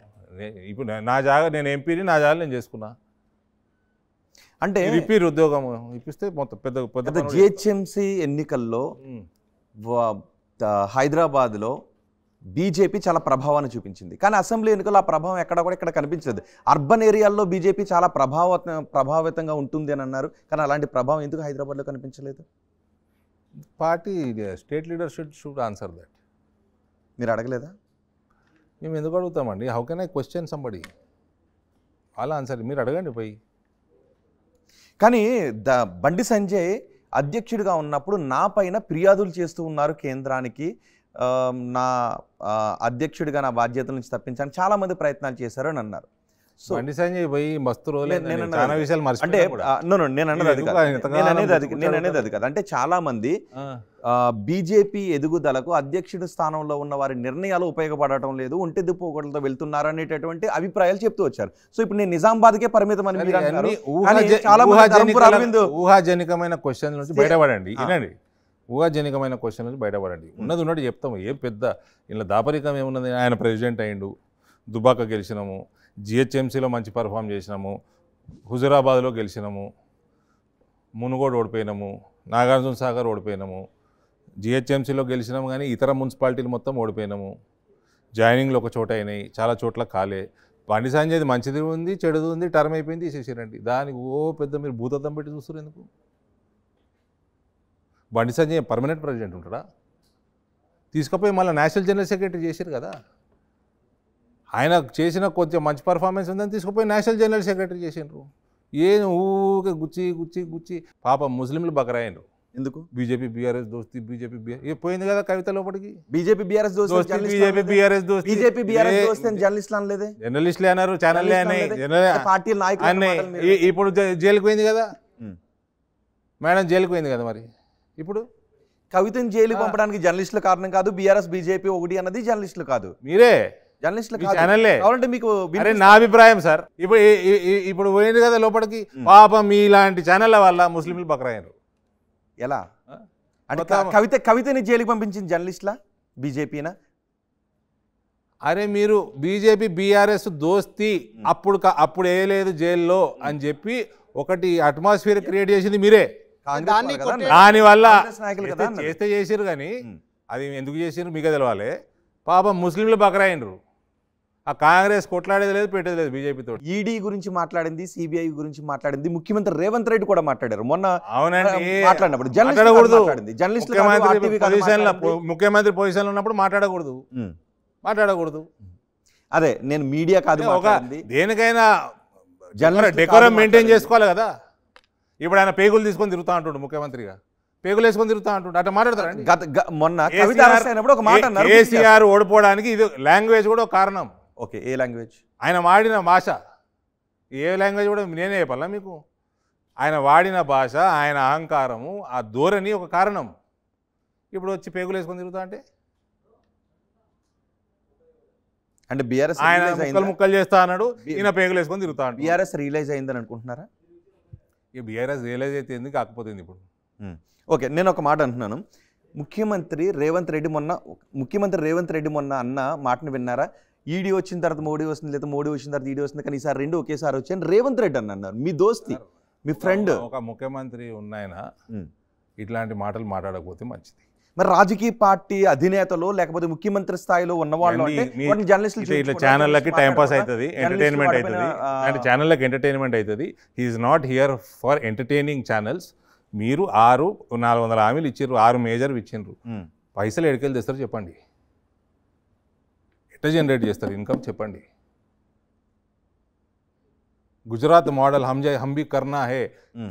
ఇప్పుడు నా జాగా నేను ఎంపీని నా జాగా నేను చేసుకున్నా అంటే ఇప్పిరు ఉద్యోగం ఇప్పిస్తే మొత్తం పెద్ద పెద్ద జిహెచ్ఎంసీ ఎన్నికల్లో హైదరాబాద్లో బీజేపీ చాలా ప్రభావాన్ని చూపించింది కానీ అసెంబ్లీ ఎన్నికలు ఆ ప్రభావం ఎక్కడ కూడా ఇక్కడ కనిపించలేదు అర్బన్ ఏరియాల్లో బీజేపీ చాలా ప్రభావ ప్రభావితంగా ఉంటుంది అని అన్నారు కానీ అలాంటి ప్రభావం ఎందుకు హైదరాబాద్లో కనిపించలేదు party state leadership should answer that మీరు అడగలేదా మేము ఎందుకు అడుగుతామండి how can I question somebody అలా ఆన్సర్ మీరు అడగండి పోయి కానీ ద బండి సంజయ్ అధ్యక్షుడిగా ఉన్నప్పుడు నా పైన ఫిర్యాదులు చేస్తూ ఉన్నారు కేంద్రానికి నా అధ్యక్షుడిగా నా బాధ్యతల నుంచి తప్పించడానికి మంది ప్రయత్నాలు చేశారు అని అన్నారు సో బండి సంజయ్ పోయి మస్తు విషయాలు అంటే నేను అది అనేది నేను అనేది అది కాదు అంటే చాలా మంది బీజేపీ ఎదుగుదలకు అధ్యక్షుడి స్థానంలో ఉన్న వారి నిర్ణయాలు ఉపయోగపడటం లేదు ఒంటి పోగొడలతో వెళ్తున్నారు అనేటటువంటి అభిప్రాయాలు చెప్తూ వచ్చారు సో ఇప్పుడు నేను నిజామాబాద్కే పరిమితం అని మీరు చాలా ఊహాజనికమైన క్వశ్చన్ నుంచి బయటపడండి వినండి ఊహాజనికమైన క్వశ్చన్లు బయటపడండి ఉన్నది ఉన్నట్టు చెప్తాము ఏం పెద్ద ఇలా దాపరికం ఏమున్నది ఆయన ప్రెసిడెంట్ అయిండు దుబాక గెలిచినాము జిహెచ్ఎంసీలో మంచి పర్ఫామ్ చేసినాము హుజురాబాద్లో గెలిచినాము మునుగోడు ఓడిపోయినాము నాగార్జున సాగర్ ఓడిపోయినాము జిహెచ్ఎంసీలో గెలిచినాము కానీ ఇతర మున్సిపాలిటీలు మొత్తం ఓడిపోయినాము జాయినింగ్లు ఒక చోట అయినాయి చాలా చోట్ల కాలే బండి సంజయ్ది మంచిది ఉంది చెడుది ఉంది టర్మ్ అయిపోయింది తీసేసారండి దానికి ఓ పెద్ద మీరు భూతద్దం పెట్టి చూస్తారు ఎందుకు బండి సంజయ్ పర్మనెంట్ ప్రెసిడెంట్ ఉంటాడా తీసుకుపోయి మళ్ళీ నేషనల్ జనరల్ సెక్రటరీ చేశారు కదా ఆయన చేసిన కొంచెం మంచి పర్ఫార్మెన్స్ ఉందని తీసుకుపోయి నేషనల్ జనరల్ సెక్రటరీ చేసిండ్రు ఏం ఊకే గుచ్చి గుచ్చి గుచ్చి పాప ముస్లింలు బకరాయిండ్రు ఎందుకు బీజేపీ బీఆర్ఎస్ దోస్తి బీజేపీ బీఆర్ పోయింది కదా కవిత లోపలికి బీజేపీ బీఆర్ఎస్ దోస్తి బీజేపీ బీఆర్ఎస్ దోస్తి బీజేపీ బీఆర్ఎస్ దోస్తి అని జర్నలిస్టులు అనలేదే అన్నారు ఛానల్లే అన్నాయి పార్టీ నాయకులు ఇప్పుడు జైలుకు పోయింది కదా మేడం జైలుకు పోయింది కదా మరి ఇప్పుడు కవితను జైలు పంపడానికి జర్నలిస్టులు కారణం కాదు బీఆర్ఎస్ బీజేపీ ఒకటి అన్నది జర్నలిస్టులు కాదు మీరే జర్నలిస్టులు మీకు నా అభిప్రాయం సార్ ఇప్పుడు ఇప్పుడు పోయింది కదా లోపలికి పాపం ఇలాంటి ఛానళ్ళ వల్ల ముస్లింలు బక్రయ్యారు ఎలా అంటే కవిత కవితని జైలుకి పంపించింది జర్నలిస్ట్ల బీజేపీనా అరే మీరు బీజేపీ బీఆర్ఎస్ దోస్తి అప్పుడు అప్పుడు వేయలేదు జైల్లో అని చెప్పి ఒకటి అట్మాస్ఫియర్ క్రియేట్ చేసింది మీరే దాని వల్ల చేస్తే చేసారు కానీ అది ఎందుకు చేసారు మీకు తెలవాలి పాపం ముస్లింలు బకరాయినరు ఆ కాంగ్రెస్ కొట్లాడేది లేదు పెట్టేది లేదు బీజేపీతో ఈడీ గురించి మాట్లాడింది సిబిఐ గురించి మాట్లాడింది ముఖ్యమంత్రి రేవంత్ రెడ్డి కూడా మాట్లాడారు మొన్న మాట్లాడినప్పుడు ముఖ్యమంత్రి పొజిషన్ ఉన్నప్పుడు మాట్లాడకూడదు మాట్లాడకూడదు అదే నేను మీడియా కాదు దేనికైనా జర్నలిస్ట్ డెకోరం మెయింటైన్ చేసుకోవాలి కదా ఇప్పుడు ఆయన పేగులు తీసుకొని తిరుగుతా అంటుండు ముఖ్యమంత్రిగా పేగులు వేసుకొని తిరుగుతా అంటుండు అట్లా మాట్లాడతారండి మొన్న మాట కేసీఆర్ ఓడిపోవడానికి ఇది లాంగ్వేజ్ కూడా ఒక కారణం ఓకే ఏ లాంగ్వేజ్ ఆయన వాడిన భాష ఏ లాంగ్వేజ్ కూడా నేనే చెప్పాలా మీకు ఆయన వాడిన భాష ఆయన అహంకారము ఆ ధోరణి ఒక కారణం ఇప్పుడు వచ్చి పేగులు వేసుకొని తిరుగుతా అంటే అంటే బీఆర్ఎస్ ఆయన ముక్కలు ముక్కలు చేస్తా అన్నాడు ఈయన పేగులు వేసుకొని తిరుగుతా బీఆర్ఎస్ రియలైజ్ అయిందని అనుకుంటున్నారా ఇక బీఆర్ఎస్ రియలైజ్ అయితే ఎందుకు కాకపోతుంది ఇప్పుడు ఓకే నేను ఒక మాట అంటున్నాను ముఖ్యమంత్రి రేవంత్ రెడ్డి మొన్న ముఖ్యమంత్రి రేవంత్ రెడ్డి మొన్న అన్న మాటను విన్నారా ఈడీ వచ్చిన తర్వాత మోడీ వస్తుంది లేదా మోడీ వచ్చిన తర్వాత ఈడీ వస్తుంది కానీ ఈసారి రెండు ఒకేసారి వచ్చాను రేవంత్ రెడ్డి అని అన్నారు మీ దోస్తి మీ ఫ్రెండ్ ఒక ముఖ్యమంత్రి ఉన్నాయన ఇట్లాంటి మాటలు మాట్లాడకపోతే మంచిది మరి రాజకీయ పార్టీ అధినేతలు లేకపోతే ముఖ్యమంత్రి స్థాయిలో ఉన్నవాళ్ళు అంటే జర్నలిస్టులు ఇట్లా ఛానళ్ళకి టైంపాస్ అవుతుంది ఎంటర్టైన్మెంట్ అవుతుంది అండ్ ఛానళ్ళకి ఎంటర్టైన్మెంట్ అవుతుంది he is not here for entertaining channels మీరు ఆరు నాలుగు వందల హామీలు ఇచ్చారు ఆరు మేజర్ ఇచ్చిండ్రు hmm. పైసలు ఎడికెళ్ళి తెస్తారు చెప్పండి ఎట్లా జనరేట్ చేస్తారు ఇన్కమ్ చెప్పండి గుజరాత్ మోడల్ హంజ హంబీ కర్నా హే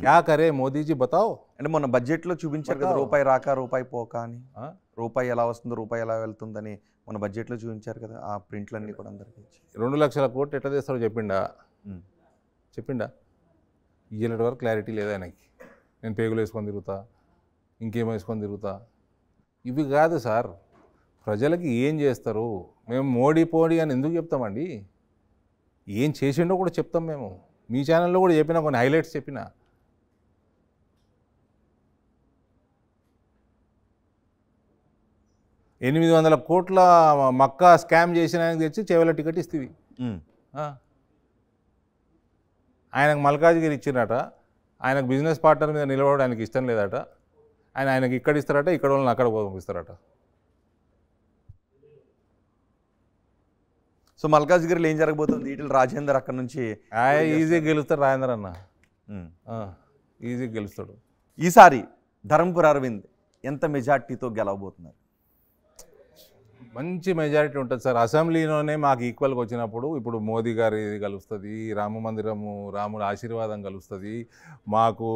క్యా కరే మోదీజీ బతావు అంటే మొన్న బడ్జెట్లో చూపించారు కదా రూపాయి రాక రూపాయి పోక అని రూపాయి ఎలా వస్తుందో రూపాయి ఎలా వెళ్తుందని మన బడ్జెట్లో చూపించారు కదా ఆ ప్రింట్లన్నీ కూడా అందరికీ రెండు లక్షల కోట్లు ఎట్లా చేస్తారో చెప్పిండా చెప్పిండా ఇయ్యేటి వరకు క్లారిటీ లేదా ఆయనకి నేను పేగులు వేసుకొని తిరుగుతా ఇంకేం వేసుకొని తిరుగుతా ఇవి కాదు సార్ ప్రజలకి ఏం చేస్తారు మేము మోడీ పోడీ అని ఎందుకు చెప్తామండి ఏం చేసిండో కూడా చెప్తాం మేము మీ ఛానల్లో కూడా చెప్పిన కొన్ని హైలైట్స్ చెప్పిన ఎనిమిది వందల కోట్ల మక్క స్కామ్ చేసిన ఆయనకు తెచ్చి చెవుల టికెట్ ఇస్తుంది ఆయనకు మల్కాజ్గిరి ఇచ్చినట ఆయనకు బిజినెస్ పార్ట్నర్ మీద నిలబడడానికి ఇష్టం లేదట ఆయన ఆయనకి ఇక్కడ ఇస్తారట ఇక్కడ వాళ్ళని అక్కడ పంపిస్తారట సో మల్కాజ్గిరిలో ఏం జరగబోతుంది వీటిలో రాజేందర్ అక్కడ నుంచి ఈజీ గెలుస్తాడు రాజేందర్ అన్న ఈజీ గెలుస్తాడు ఈసారి ధర్మపుర అరవింద్ ఎంత మెజార్టీతో గెలవబోతున్నారు మంచి మెజారిటీ ఉంటుంది సార్ అసెంబ్లీలోనే మాకు ఈక్వల్గా వచ్చినప్పుడు ఇప్పుడు మోదీ గారి కలుస్తుంది రామ మందిరము రాముడు ఆశీర్వాదం కలుస్తుంది మాకు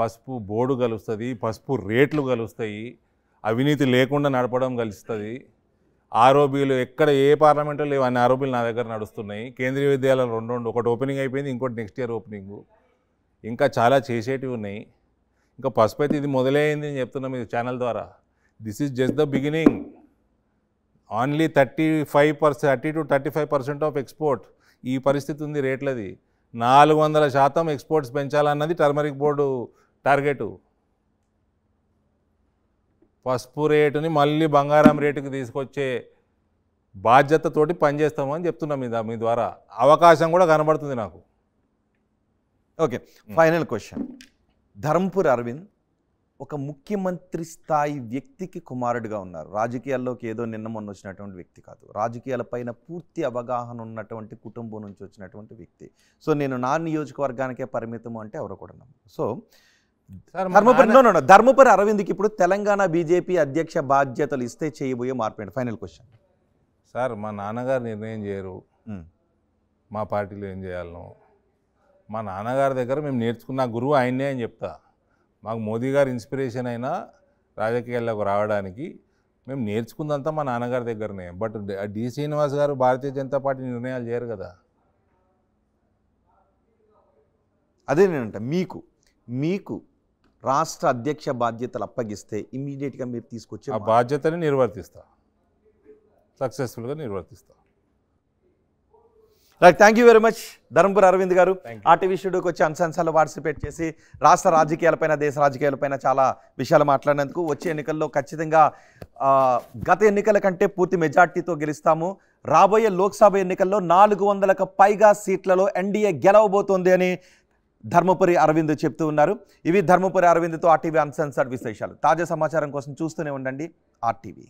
పసుపు బోర్డు కలుస్తుంది పసుపు రేట్లు కలుస్తాయి అవినీతి లేకుండా నడపడం కలుస్తుంది ఆరోపీలు ఎక్కడ ఏ పార్లమెంట్లో లేవు అన్ని ఆరోపీలు నా దగ్గర నడుస్తున్నాయి కేంద్రీయ విద్యాలయాలు రెండు రెండు ఒకటి ఓపెనింగ్ అయిపోయింది ఇంకోటి నెక్స్ట్ ఇయర్ ఓపెనింగ్ ఇంకా చాలా చేసేటివి ఉన్నాయి ఇంకా పసుపతి ఇది మొదలైంది అని చెప్తున్నాం మీ ఛానల్ ద్వారా this is just the beginning only thirty five percent thirty to thirty five percent of export ఈ పరిస్థితి ఉంది రేట్లది నాలుగు వందల శాతం ఎక్స్పోర్ట్స్ పెంచాలన్నది టర్మరిక్ బోర్డు టార్గెటు పసుపు రేటుని మళ్ళీ బంగారం రేటుకి తీసుకొచ్చే బాధ్యతతోటి పనిచేస్తామని చెప్తున్నాం మీద మీ ద్వారా అవకాశం కూడా కనబడుతుంది నాకు okay final question Dharmapur Arvind ఒక ముఖ్యమంత్రి స్థాయి వ్యక్తికి కుమారుడిగా ఉన్నారు రాజకీయాల్లోకి ఏదో నిన్న మొన్న వచ్చినటువంటి వ్యక్తి కాదు రాజకీయాలపైన పూర్తి అవగాహన ఉన్నటువంటి కుటుంబం నుంచి వచ్చినటువంటి వ్యక్తి సో నేను నా నియోజకవర్గానికే పరిమితం అంటే ఎవరు కూడా నమ్మరు సో ధర్మపురి ధర్మపురి అరవింద్కి ఇప్పుడు తెలంగాణ బీజేపీ అధ్యక్ష బాధ్యతలు ఇస్తే చేయబోయే మార్పు ఫైనల్ క్వశ్చన్ సార్ మా నాన్నగారు నిర్ణయం చేయరు hmm. మా పార్టీలో ఏం చేయాలనో మా నాన్నగారి దగ్గర మేము నేర్చుకున్న గురువు ఆయనే అని చెప్తా మాకు మోదీ గారు ఇన్స్పిరేషన్ అయినా రాజకీయాల్లోకి రావడానికి మేము నేర్చుకుందంతా మా నాన్నగారి దగ్గరనే బట్ డి శ్రీనివాస్ గారు భారతీయ జనతా పార్టీ నిర్ణయాలు చేయరు కదా అదే నేనంట మీకు మీకు రాష్ట్ర అధ్యక్ష బాధ్యతలు అప్పగిస్తే ఇమ్మీడియట్గా మీరు తీసుకొచ్చి ఆ బాధ్యతని నిర్వర్తిస్తా సక్సెస్ఫుల్గా నిర్వర్తిస్తా right thank you very much Dharmapuri Arvind garu RTV స్టూడియోకి వచ్చి అంశాంశాల్లో పార్టిసిపేట్ చేసి రాష్ట్ర రాజకీయాలపైన దేశ రాజకీయాలపైన చాలా విషయాలు మాట్లాడినందుకు వచ్చే ఎన్నికల్లో ఖచ్చితంగా గత ఎన్నికల కంటే పూర్తి మెజార్టీతో గెలుస్తాము రాబోయే లోక్సభ ఎన్నికల్లో నాలుగు వందలకు పైగా సీట్లలో ఎన్డీఏ గెలవబోతోంది అని ధర్మపురి అరవింద్ చెప్తూ ఉన్నారు ఇవి ధర్మపురి అరవింద్తో ఆర్టీవీ అన్సన్సర్డ్ విశేషాలు తాజా సమాచారం కోసం చూస్తూనే ఉండండి ఆర్టీవీ